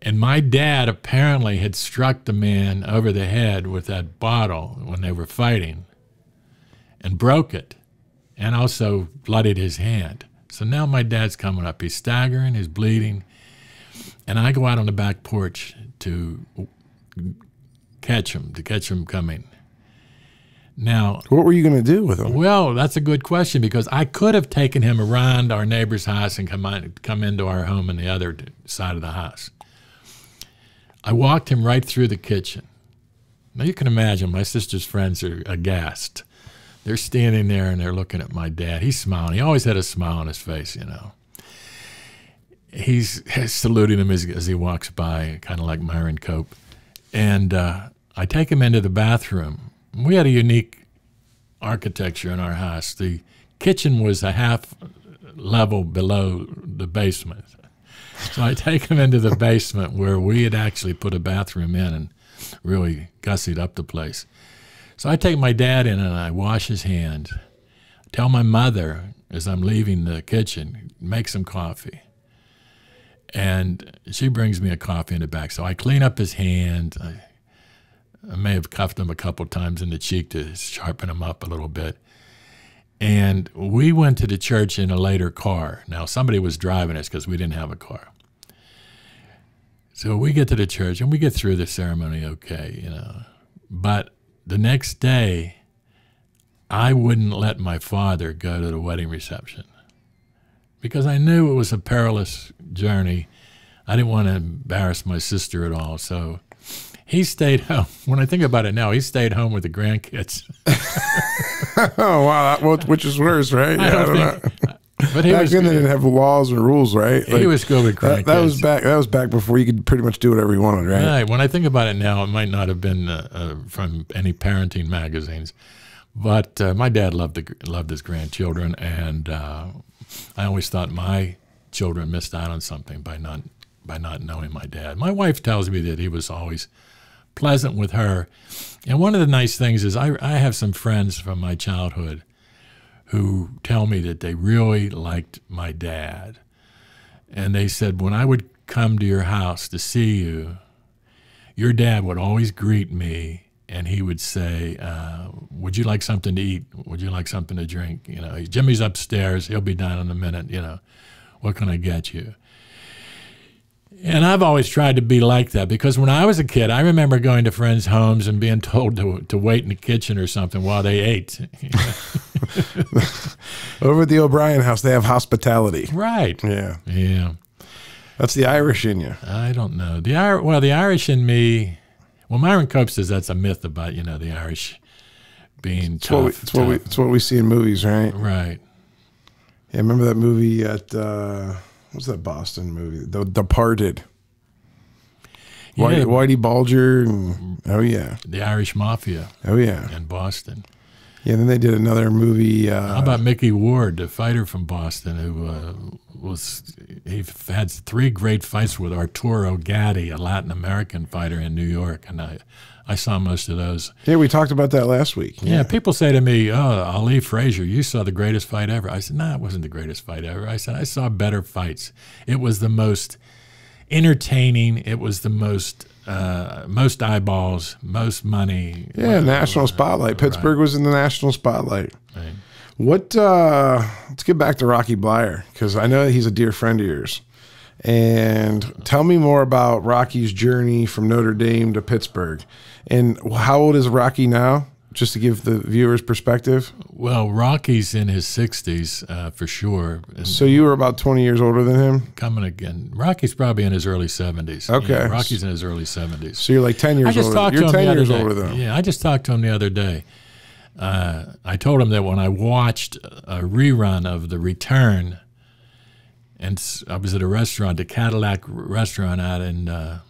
Speaker 1: And my dad apparently had struck the man over the head with that bottle when they were fighting and broke it and also bloodied his hand. So now my dad's coming up. He's staggering, he's bleeding. And I go out on the back porch to catch him, to catch him coming.
Speaker 2: Now, what were you going to do with him?
Speaker 1: Well, that's a good question because I could have taken him around our neighbor's house and come on, come into our home on the other side of the house. I walked him right through the kitchen. Now you can imagine my sister's friends are aghast. They're standing there and they're looking at my dad. He's smiling. He always had a smile on his face, you know. He's, saluting him as, as, he walks by, kind of like Myron Cope. And uh, I take him into the bathroom we had a unique architecture in our house. The kitchen was a half level below the basement. So I take him into the basement where we had actually put a bathroom in and really gussied up the place. So I take my dad in and I wash his hands. tell my mother as I'm leaving the kitchen, make some coffee. And she brings me a coffee in the back. So I clean up his hands. I I may have cuffed him a couple times in the cheek to sharpen him up a little bit. And we went to the church in a later car. Now, somebody was driving us because we didn't have a car. So we get to the church and we get through the ceremony okay, you know. But the next day, I wouldn't let my father go to the wedding reception because I knew it was a perilous journey. I didn't want to embarrass my sister at all. So he stayed home. When I think about it now, he stayed home with the
Speaker 2: grandkids. oh wow, well, which is worse, right? I don't I don't think, know. But he back was, then they didn't have laws or rules, right? Like, he was good with grandkids. That, that, was back. That was back before you could pretty much do whatever you wanted, right? Right.
Speaker 1: When I think about it now, it might not have been uh, uh, from any parenting magazines, but uh, my dad loved the, loved his grandchildren, and uh, I always thought my children missed out on something by not by not knowing my dad. My wife tells me that he was always pleasant with her. And one of the nice things is I, I have some friends from my childhood who tell me that they really liked my dad. And they said, when I would come to your house to see you, your dad would always greet me and he would say, uh, Would you like something to eat? Would you like something to drink? You know, Jimmy's upstairs. He'll be down in a minute. You know, what can I get you? And I've always tried to be like that because when I was a kid, I remember going to friends' homes and being told to, to wait in the kitchen or something while they ate.
Speaker 2: Over at the O'Brien house, they have hospitality. Right. Yeah. Yeah. That's the Irish in you. I don't know.
Speaker 1: The Ir- well, the Irish in me. Well, Myron Cope says that's a myth about you know the Irish being it's tough. What we, it's, tough. What we,
Speaker 2: it's what we see in movies, right? Right. Yeah, remember that movie at. Uh, what's that Boston movie? The Departed.
Speaker 1: Yeah. Whitey,
Speaker 2: Bulger. And, oh yeah.
Speaker 1: The Irish Mafia. Oh yeah. In Boston.
Speaker 2: Yeah, and then they did another movie. Uh, How about
Speaker 1: Mickey Ward, the fighter from Boston, who uh, was he had three great fights with Arturo Gatti, a Latin American fighter in New York, and I I saw most of those.
Speaker 2: Yeah, we talked about that last week. Yeah, yeah
Speaker 1: people say to me, "Oh, Ali Frazier, you saw the greatest fight ever." I said, "No, nah, it wasn't the greatest fight ever." I said, "I saw better fights. It was the most entertaining. It was the most." Uh, most eyeballs, most money. Yeah, whatever, national spotlight. Right. Pittsburgh
Speaker 2: was in the national spotlight. Right. What? Uh, let's get back to Rocky Blyer because I know he's a dear friend of yours. And tell me more about Rocky's journey from Notre Dame to Pittsburgh. And how old is Rocky now? Just to give the viewers perspective.
Speaker 1: Well, Rocky's in his 60s uh, for sure.
Speaker 2: And so you were about 20 years older than him?
Speaker 1: Coming again. Rocky's probably in his early 70s. Okay. Rocky's in his early 70s.
Speaker 2: So you're like 10 years I just older. Talked you're to him 10 the years other day. older than him.
Speaker 1: Yeah, I just talked to him the other day. Uh, I told him that when I watched a rerun of The Return and I was at a restaurant, a Cadillac restaurant out in uh,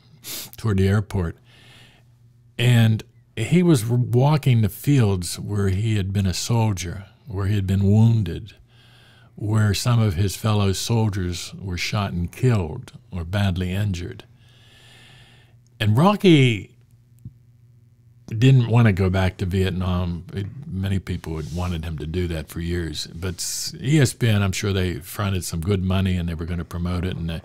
Speaker 1: toward the airport, and he was walking the fields where he had been a soldier, where he had been wounded, where some of his fellow soldiers were shot and killed or badly injured. And Rocky didn't want to go back to Vietnam. It, many people had wanted him to do that for years, but ESPN, I'm sure they fronted some good money and they were going to promote it, and they, uh,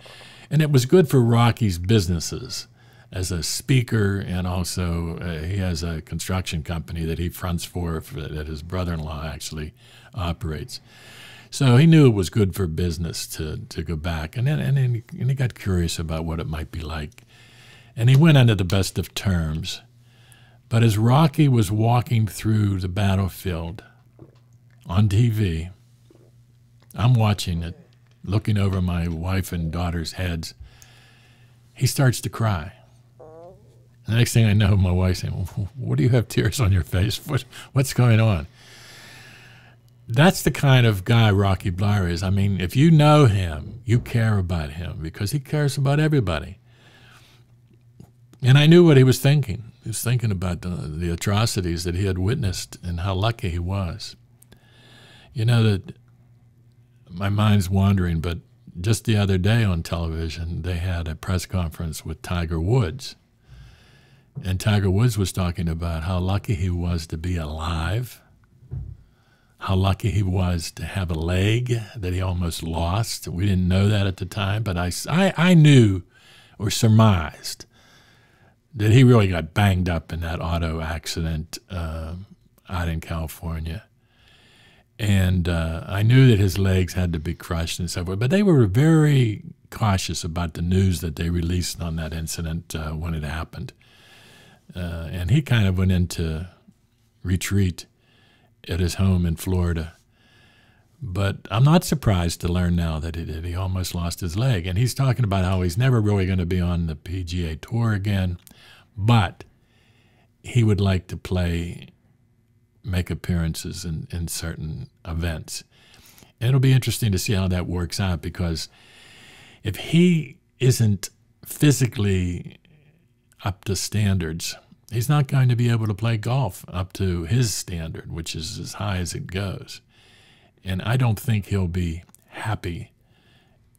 Speaker 1: and it was good for Rocky's businesses as a speaker, and also uh, he has a construction company that he fronts for, for that his brother-in-law actually operates. So he knew it was good for business to, to go back, and then and then and he got curious about what it might be like, and he went under the best of terms but as Rocky was walking through the battlefield on TV, I'm watching it, looking over my wife and daughter's heads. He starts to cry. The next thing I know, my wife's saying, What do you have tears on your face? what's going on? That's the kind of guy Rocky Blair is. I mean, if you know him, you care about him because he cares about everybody. And I knew what he was thinking. He was thinking about the, the atrocities that he had witnessed and how lucky he was. You know that my mind's wandering, but just the other day on television, they had a press conference with Tiger Woods. And Tiger Woods was talking about how lucky he was to be alive, how lucky he was to have a leg that he almost lost. We didn't know that at the time, but I, I, I knew or surmised that he really got banged up in that auto accident uh, out in California. And uh, I knew that his legs had to be crushed and so forth, but they were very cautious about the news that they released on that incident uh, when it happened. Uh, and he kind of went into retreat at his home in Florida. But I'm not surprised to learn now that he, that he almost lost his leg. And he's talking about how he's never really going to be on the PGA Tour again but he would like to play, make appearances in, in certain events. And it'll be interesting to see how that works out because if he isn't physically up to standards, he's not going to be able to play golf up to his standard, which is as high as it goes. And I don't think he'll be happy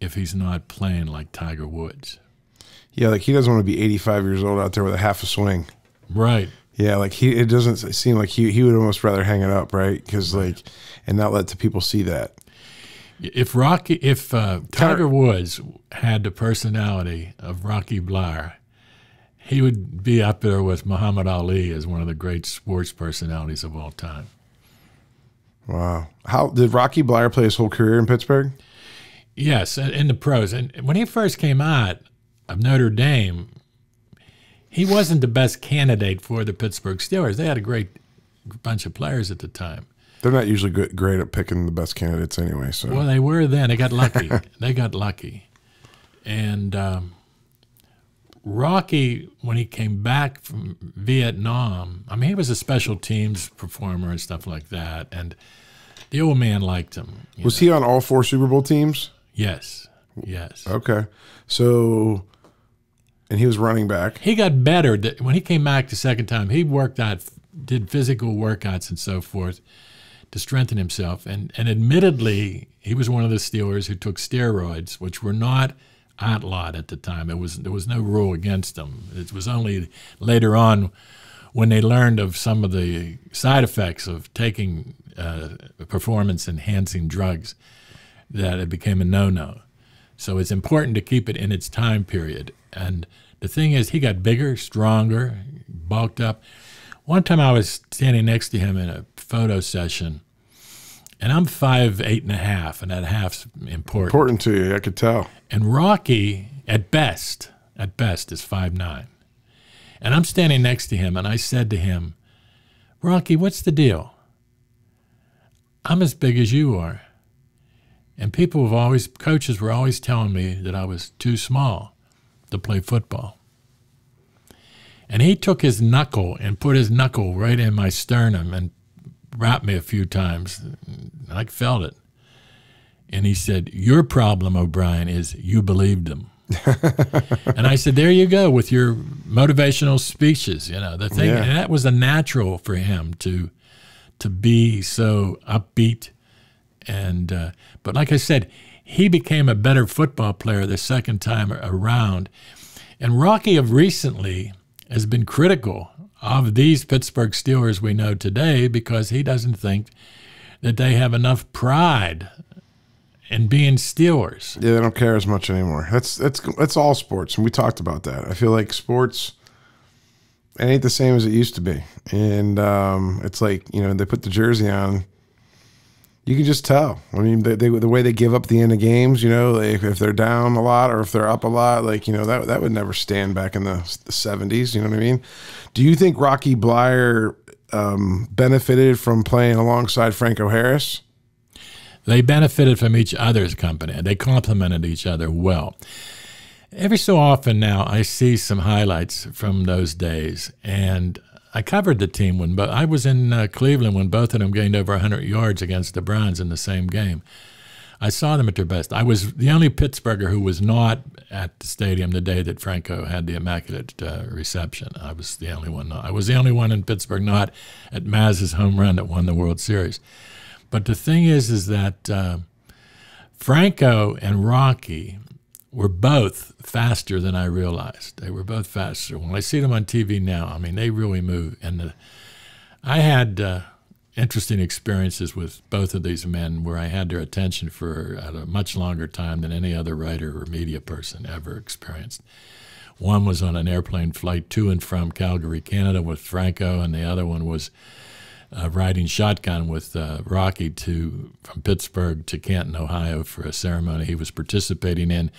Speaker 1: if he's not playing like Tiger Woods.
Speaker 2: Yeah, like he doesn't want to be 85 years old out there with a half a swing. Right. Yeah, like he it doesn't seem like he he would almost rather hang it up, right? Because like, and not let the people see that.
Speaker 1: If Rocky, if uh, Tiger Woods had the personality of Rocky Blair, he would be up there with Muhammad Ali as one of the great sports personalities of
Speaker 2: all time. Wow! How did Rocky Blair play his whole career in Pittsburgh?
Speaker 1: Yes, in the pros. And when he first came out, of Notre Dame, he wasn't the best candidate for the Pittsburgh Steelers. They had a great bunch of players at the time.
Speaker 2: They're not usually good, great at picking the best candidates anyway. So well,
Speaker 1: they were then. They got lucky. they got lucky, and um, Rocky, when he came back from Vietnam, I mean, he was a special teams performer and stuff like that. And the old man liked him.
Speaker 2: Was know. he on all four Super Bowl teams? Yes. Yes. Okay. So and he was
Speaker 1: running back. He got better when he came back the second time. He worked out, did physical workouts and so forth to strengthen himself. And and admittedly, he was one of the Steelers who took steroids, which were not outlawed at the time. It was there was no rule against them. It was only later on when they learned of some of the side effects of taking uh, performance enhancing drugs that it became a no no. So it's important to keep it in its time period. And the thing is, he got bigger, stronger, bulked up. One time I was standing next to him in a photo session, and I'm five, eight and a half, and that half's important.
Speaker 2: Important to you, I could tell.
Speaker 1: And Rocky, at best, at best, is five nine. And I'm standing next to him, and I said to him, Rocky, what's the deal? I'm as big as you are. And people have always, coaches were always telling me that I was too small to play football. And he took his knuckle and put his knuckle right in my sternum and rapped me a few times. I felt it. And he said, Your problem, O'Brien, is you believed them. and I said, There you go with your motivational speeches, you know, the thing yeah. and that was a natural for him to to be so upbeat and uh, but like I said, he became a better football player the second time around. And Rocky of recently has been critical of these Pittsburgh Steelers we know today because he doesn't think that they have enough pride
Speaker 2: in being Steelers. Yeah, they don't care as much anymore. That's that's that's all sports, and we talked about that. I feel like sports it ain't the same as it used to be, and um, it's like you know they put the jersey on you can just tell. I mean, they, they, the way they give up the end of games, you know, like if they're down a lot or if they're up a lot, like you know that that would never stand back in the seventies. You know what I mean? Do you think Rocky Blyer um, benefited from playing alongside Franco Harris?
Speaker 1: They benefited from each other's company. They complemented each other well. Every so often now, I see some highlights from those days, and I covered the team when, but I was in uh, Cleveland when both of them gained over 100 yards against the Browns in the same game. I saw them at their best. I was the only Pittsburgher who was not at the stadium the day that Franco had the immaculate uh, reception. I was the only one. Not, I was the only one in Pittsburgh not at Maz's home run that won the World Series. But the thing is, is that uh, Franco and Rocky were both faster than I realized. They were both faster. When I see them on TV now, I mean, they really move. And the, I had uh, interesting experiences with both of these men where I had their attention for at a much longer time than any other writer or media person ever experienced. One was on an airplane flight to and from Calgary, Canada with Franco, and the other one was uh, riding shotgun with uh, Rocky to from Pittsburgh to Canton, Ohio, for a ceremony he was participating in,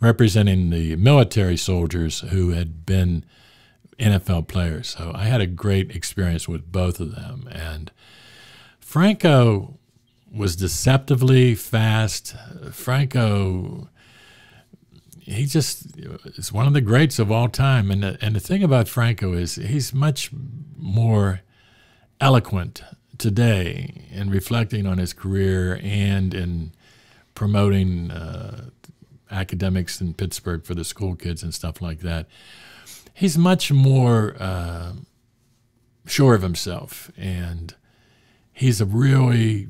Speaker 1: representing the military soldiers who had been NFL players. So I had a great experience with both of them, and Franco was deceptively fast. Franco. He just is one of the greats of all time, and the, and the thing about Franco is he's much more eloquent today in reflecting on his career and in promoting uh, academics in Pittsburgh for the school kids and stuff like that. He's much more uh, sure of himself, and he's a really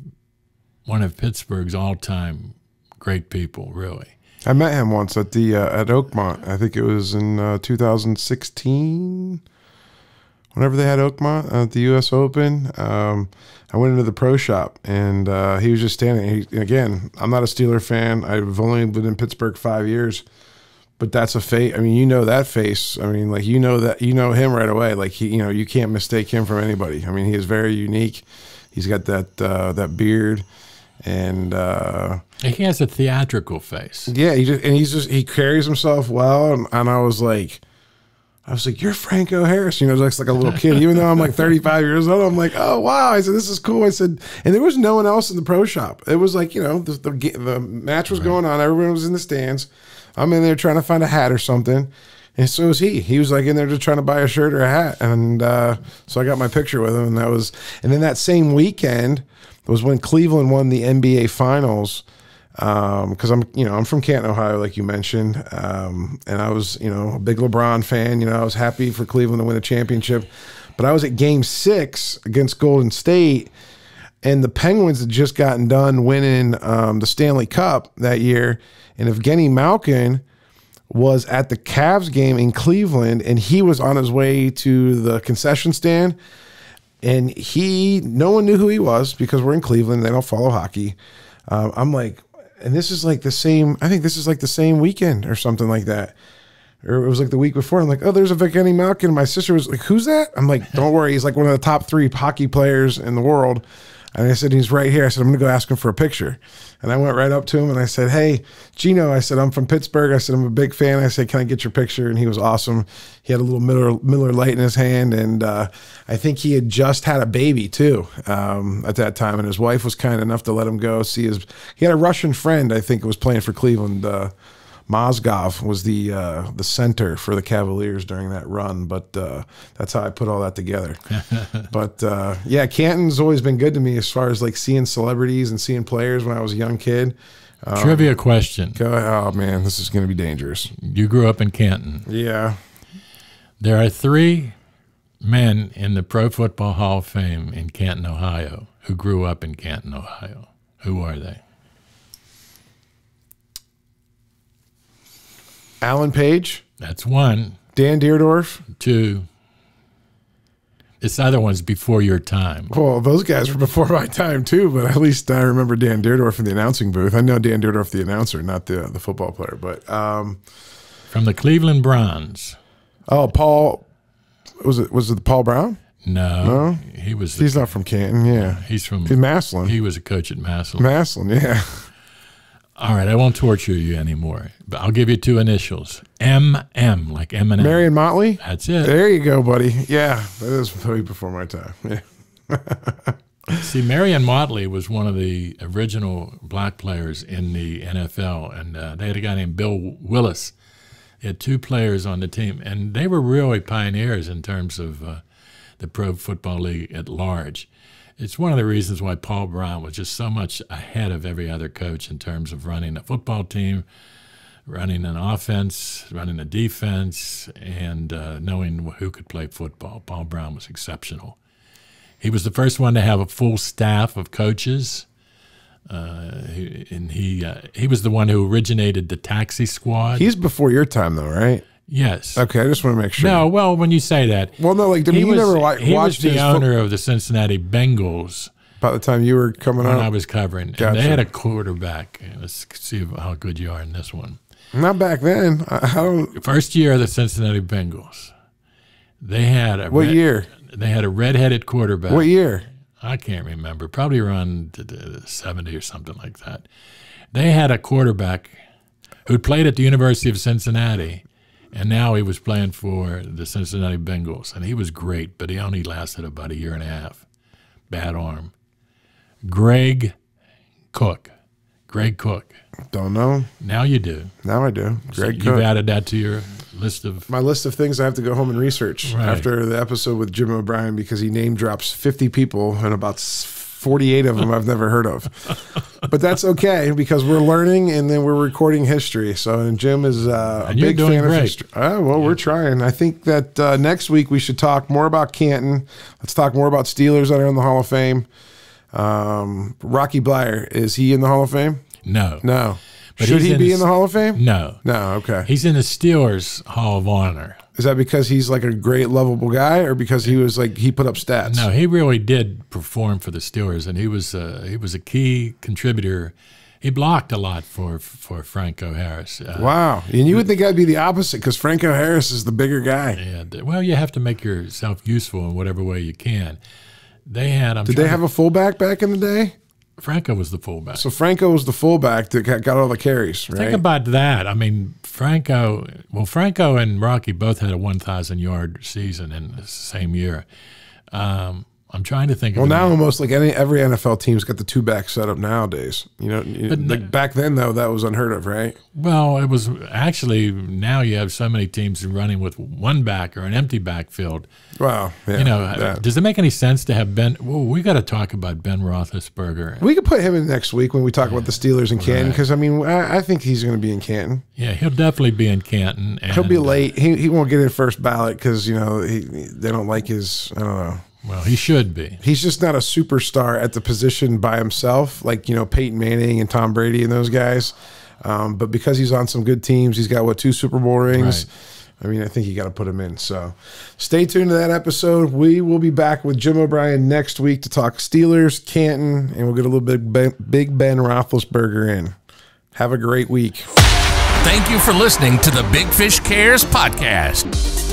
Speaker 1: one of Pittsburgh's all-time great people. Really,
Speaker 2: I met him once at the uh, at Oakmont. I think it was in uh, 2016 whenever they had Oakmont at uh, the U.S. Open, um, I went into the pro shop and uh, he was just standing. He, again, I'm not a Steeler fan. I've only been in Pittsburgh five years, but that's a face. I mean, you know that face. I mean, like you know that you know him right away. Like he, you know, you can't mistake him from anybody. I mean, he is very unique. He's got that uh, that beard and uh,
Speaker 1: he has a theatrical face.
Speaker 2: Yeah, he just, and he's just he carries himself well, and, and I was like I was like, "You're Franco Harris," you know, just like a little kid. Even though I'm like 35 years old, I'm like, "Oh wow!" I said, "This is cool." I said, and there was no one else in the pro shop. It was like you know, the the, the match was right. going on. Everyone was in the stands. I'm in there trying to find a hat or something, and so was he. He was like in there just trying to buy a shirt or a hat, and uh, so I got my picture with him, and that was. And then that same weekend was when Cleveland won the NBA Finals because um, I'm, you know, I'm from Canton, Ohio, like you mentioned, um, and I was, you know, a big LeBron fan. You know, I was happy for Cleveland to win a championship, but I was at Game Six against Golden State, and the Penguins had just gotten done winning um, the Stanley Cup that year, and Evgeny Malkin was at the Cavs game in Cleveland, and he was on his way to the concession stand. And he, no one knew who he was because we're in Cleveland. They don't follow hockey. Um, I'm like, and this is like the same. I think this is like the same weekend or something like that. Or it was like the week before. I'm like, oh, there's a Kenny Malkin. My sister was like, who's that? I'm like, don't worry, he's like one of the top three hockey players in the world. And I said, he's right here. I said, I'm going to go ask him for a picture. And I went right up to him and I said, hey, Gino, I said, I'm from Pittsburgh. I said, I'm a big fan. I said, can I get your picture? And he was awesome. He had a little Miller, Miller Light in his hand. And uh, I think he had just had a baby too um, at that time. And his wife was kind enough to let him go see his, he had a Russian friend, I think, was playing for Cleveland. Uh, Mozgov was the uh, the center for the Cavaliers during that run, but uh, that's how I put all that together. but uh, yeah, Canton's always been good to me as far as like seeing celebrities and seeing players when I was a young kid. Um, Trivia
Speaker 1: question. Go, oh man, this is going to be dangerous. You grew up in Canton. Yeah. There are three men in the Pro Football Hall of Fame in Canton, Ohio, who grew up in Canton, Ohio. Who are they? Alan Page. That's one. Dan
Speaker 2: Deerdorf. Two. This other one's before your time. Well, those guys were before my time too, but at least I remember Dan Deerdorf in the announcing booth. I know Dan Deerdorf, the announcer, not the the football player, but um, from the Cleveland Browns. Oh, Paul. Was it was it Paul Brown? No, no? he was. He's not from Canton. Yeah,
Speaker 1: he's from he's Maslin. He was a coach at Maslin. Maslin, yeah. All right, I won't torture you anymore. But I'll give you two initials: M M, like M and M. Marion Motley.
Speaker 2: That's it. There you go, buddy. Yeah, that is way before my time.
Speaker 1: Yeah. See, Marion Motley was one of the original black players in the NFL, and uh, they had a guy named Bill Willis. They had two players on the team, and they were really pioneers in terms of uh, the Pro Football League at large. It's one of the reasons why Paul Brown was just so much ahead of every other coach in terms of running a football team, running an offense, running a defense, and uh, knowing who could play football. Paul Brown was exceptional. He was the first one to have a full staff of coaches. Uh, and he uh, he was the one who originated the taxi squad. He's
Speaker 2: before your time, though, right? Yes. Okay, I just want to make
Speaker 1: sure. No, well, when you say that,
Speaker 2: well, no, like he you was, never like he was the owner
Speaker 1: of the Cincinnati Bengals.
Speaker 2: By the time you were coming on, I was covering, gotcha. and they had a
Speaker 1: quarterback. Let's see how good you are in this one.
Speaker 2: Not back then. I, I don't. First year of the Cincinnati Bengals,
Speaker 1: they had a what red, year? They had a redheaded quarterback. What year? I can't remember. Probably around seventy or something like that. They had a quarterback who played at the University of Cincinnati and now he was playing for the Cincinnati Bengals, and he was great, but he only lasted about a year and a half. Bad arm. Greg Cook. Greg Cook. Don't know. Now you do. Now I do. Greg so Cook. You've added that to your list of
Speaker 2: my list of things I have to go home and research right. after the episode with Jim O'Brien because he name drops fifty people in about 48 of them I've never heard of. But that's okay because we're learning and then we're recording history. So, and Jim is uh, a big fan great. of history. Oh, well, yeah. we're trying. I think that uh, next week we should talk more about Canton. Let's talk more about Steelers that are in the Hall of Fame. Um, Rocky Blyer, is he in the Hall of Fame? No. No. But Should he be in the Hall of Fame? No. No, okay. He's in the Steelers Hall of Honor. Is that because he's like a great, lovable guy, or because he was like he put up stats? No, he
Speaker 1: really did perform for the Steelers, and he was uh, he was a key contributor. He blocked a lot for for Franco Harris. Uh, wow,
Speaker 2: and you would think i would be the opposite because Franco Harris is the bigger guy.
Speaker 1: And well, you have to make yourself useful in whatever way you can. They had. I'm Did they have to,
Speaker 2: a fullback back in the day? Franco was the fullback. So Franco was the fullback that got, all the carries. Right? Think
Speaker 1: about that. I mean, Franco. Well, Franco and Rocky both had a 1,000 yard season in the same year. Um, I'm trying to think. Well, now almost
Speaker 2: like any every NFL team's got the two back setup nowadays. You know, but like
Speaker 1: back then though, that was unheard of, right? Well, it was actually now you have so many teams running with one back or an empty backfield.
Speaker 2: Wow, yeah, you know,
Speaker 1: that. does it make any sense to have Ben? Well, we got to talk about Ben Roethlisberger.
Speaker 2: We could put him in next week when we talk yeah, about the Steelers in Canton because right. I mean, I, I think he's going to be in Canton.
Speaker 1: Yeah, he'll definitely be in Canton. And, he'll
Speaker 2: be uh, late. Uh, he he won't get in first ballot because you know he, they don't like his I don't know well, he should be. He's just not a superstar at the position by himself, like you know Peyton Manning and Tom Brady and those guys. Um, but because he's on some good teams, he's got what two Super Bowl rings. Right. I mean, I think you got to put him in. So stay tuned to that episode. We will be back with Jim O'Brien next week to talk Steelers, Canton, and we'll get a little bit Big Ben Roethlisberger in. Have a great week.
Speaker 1: Thank you for listening to the Big Fish Cares podcast.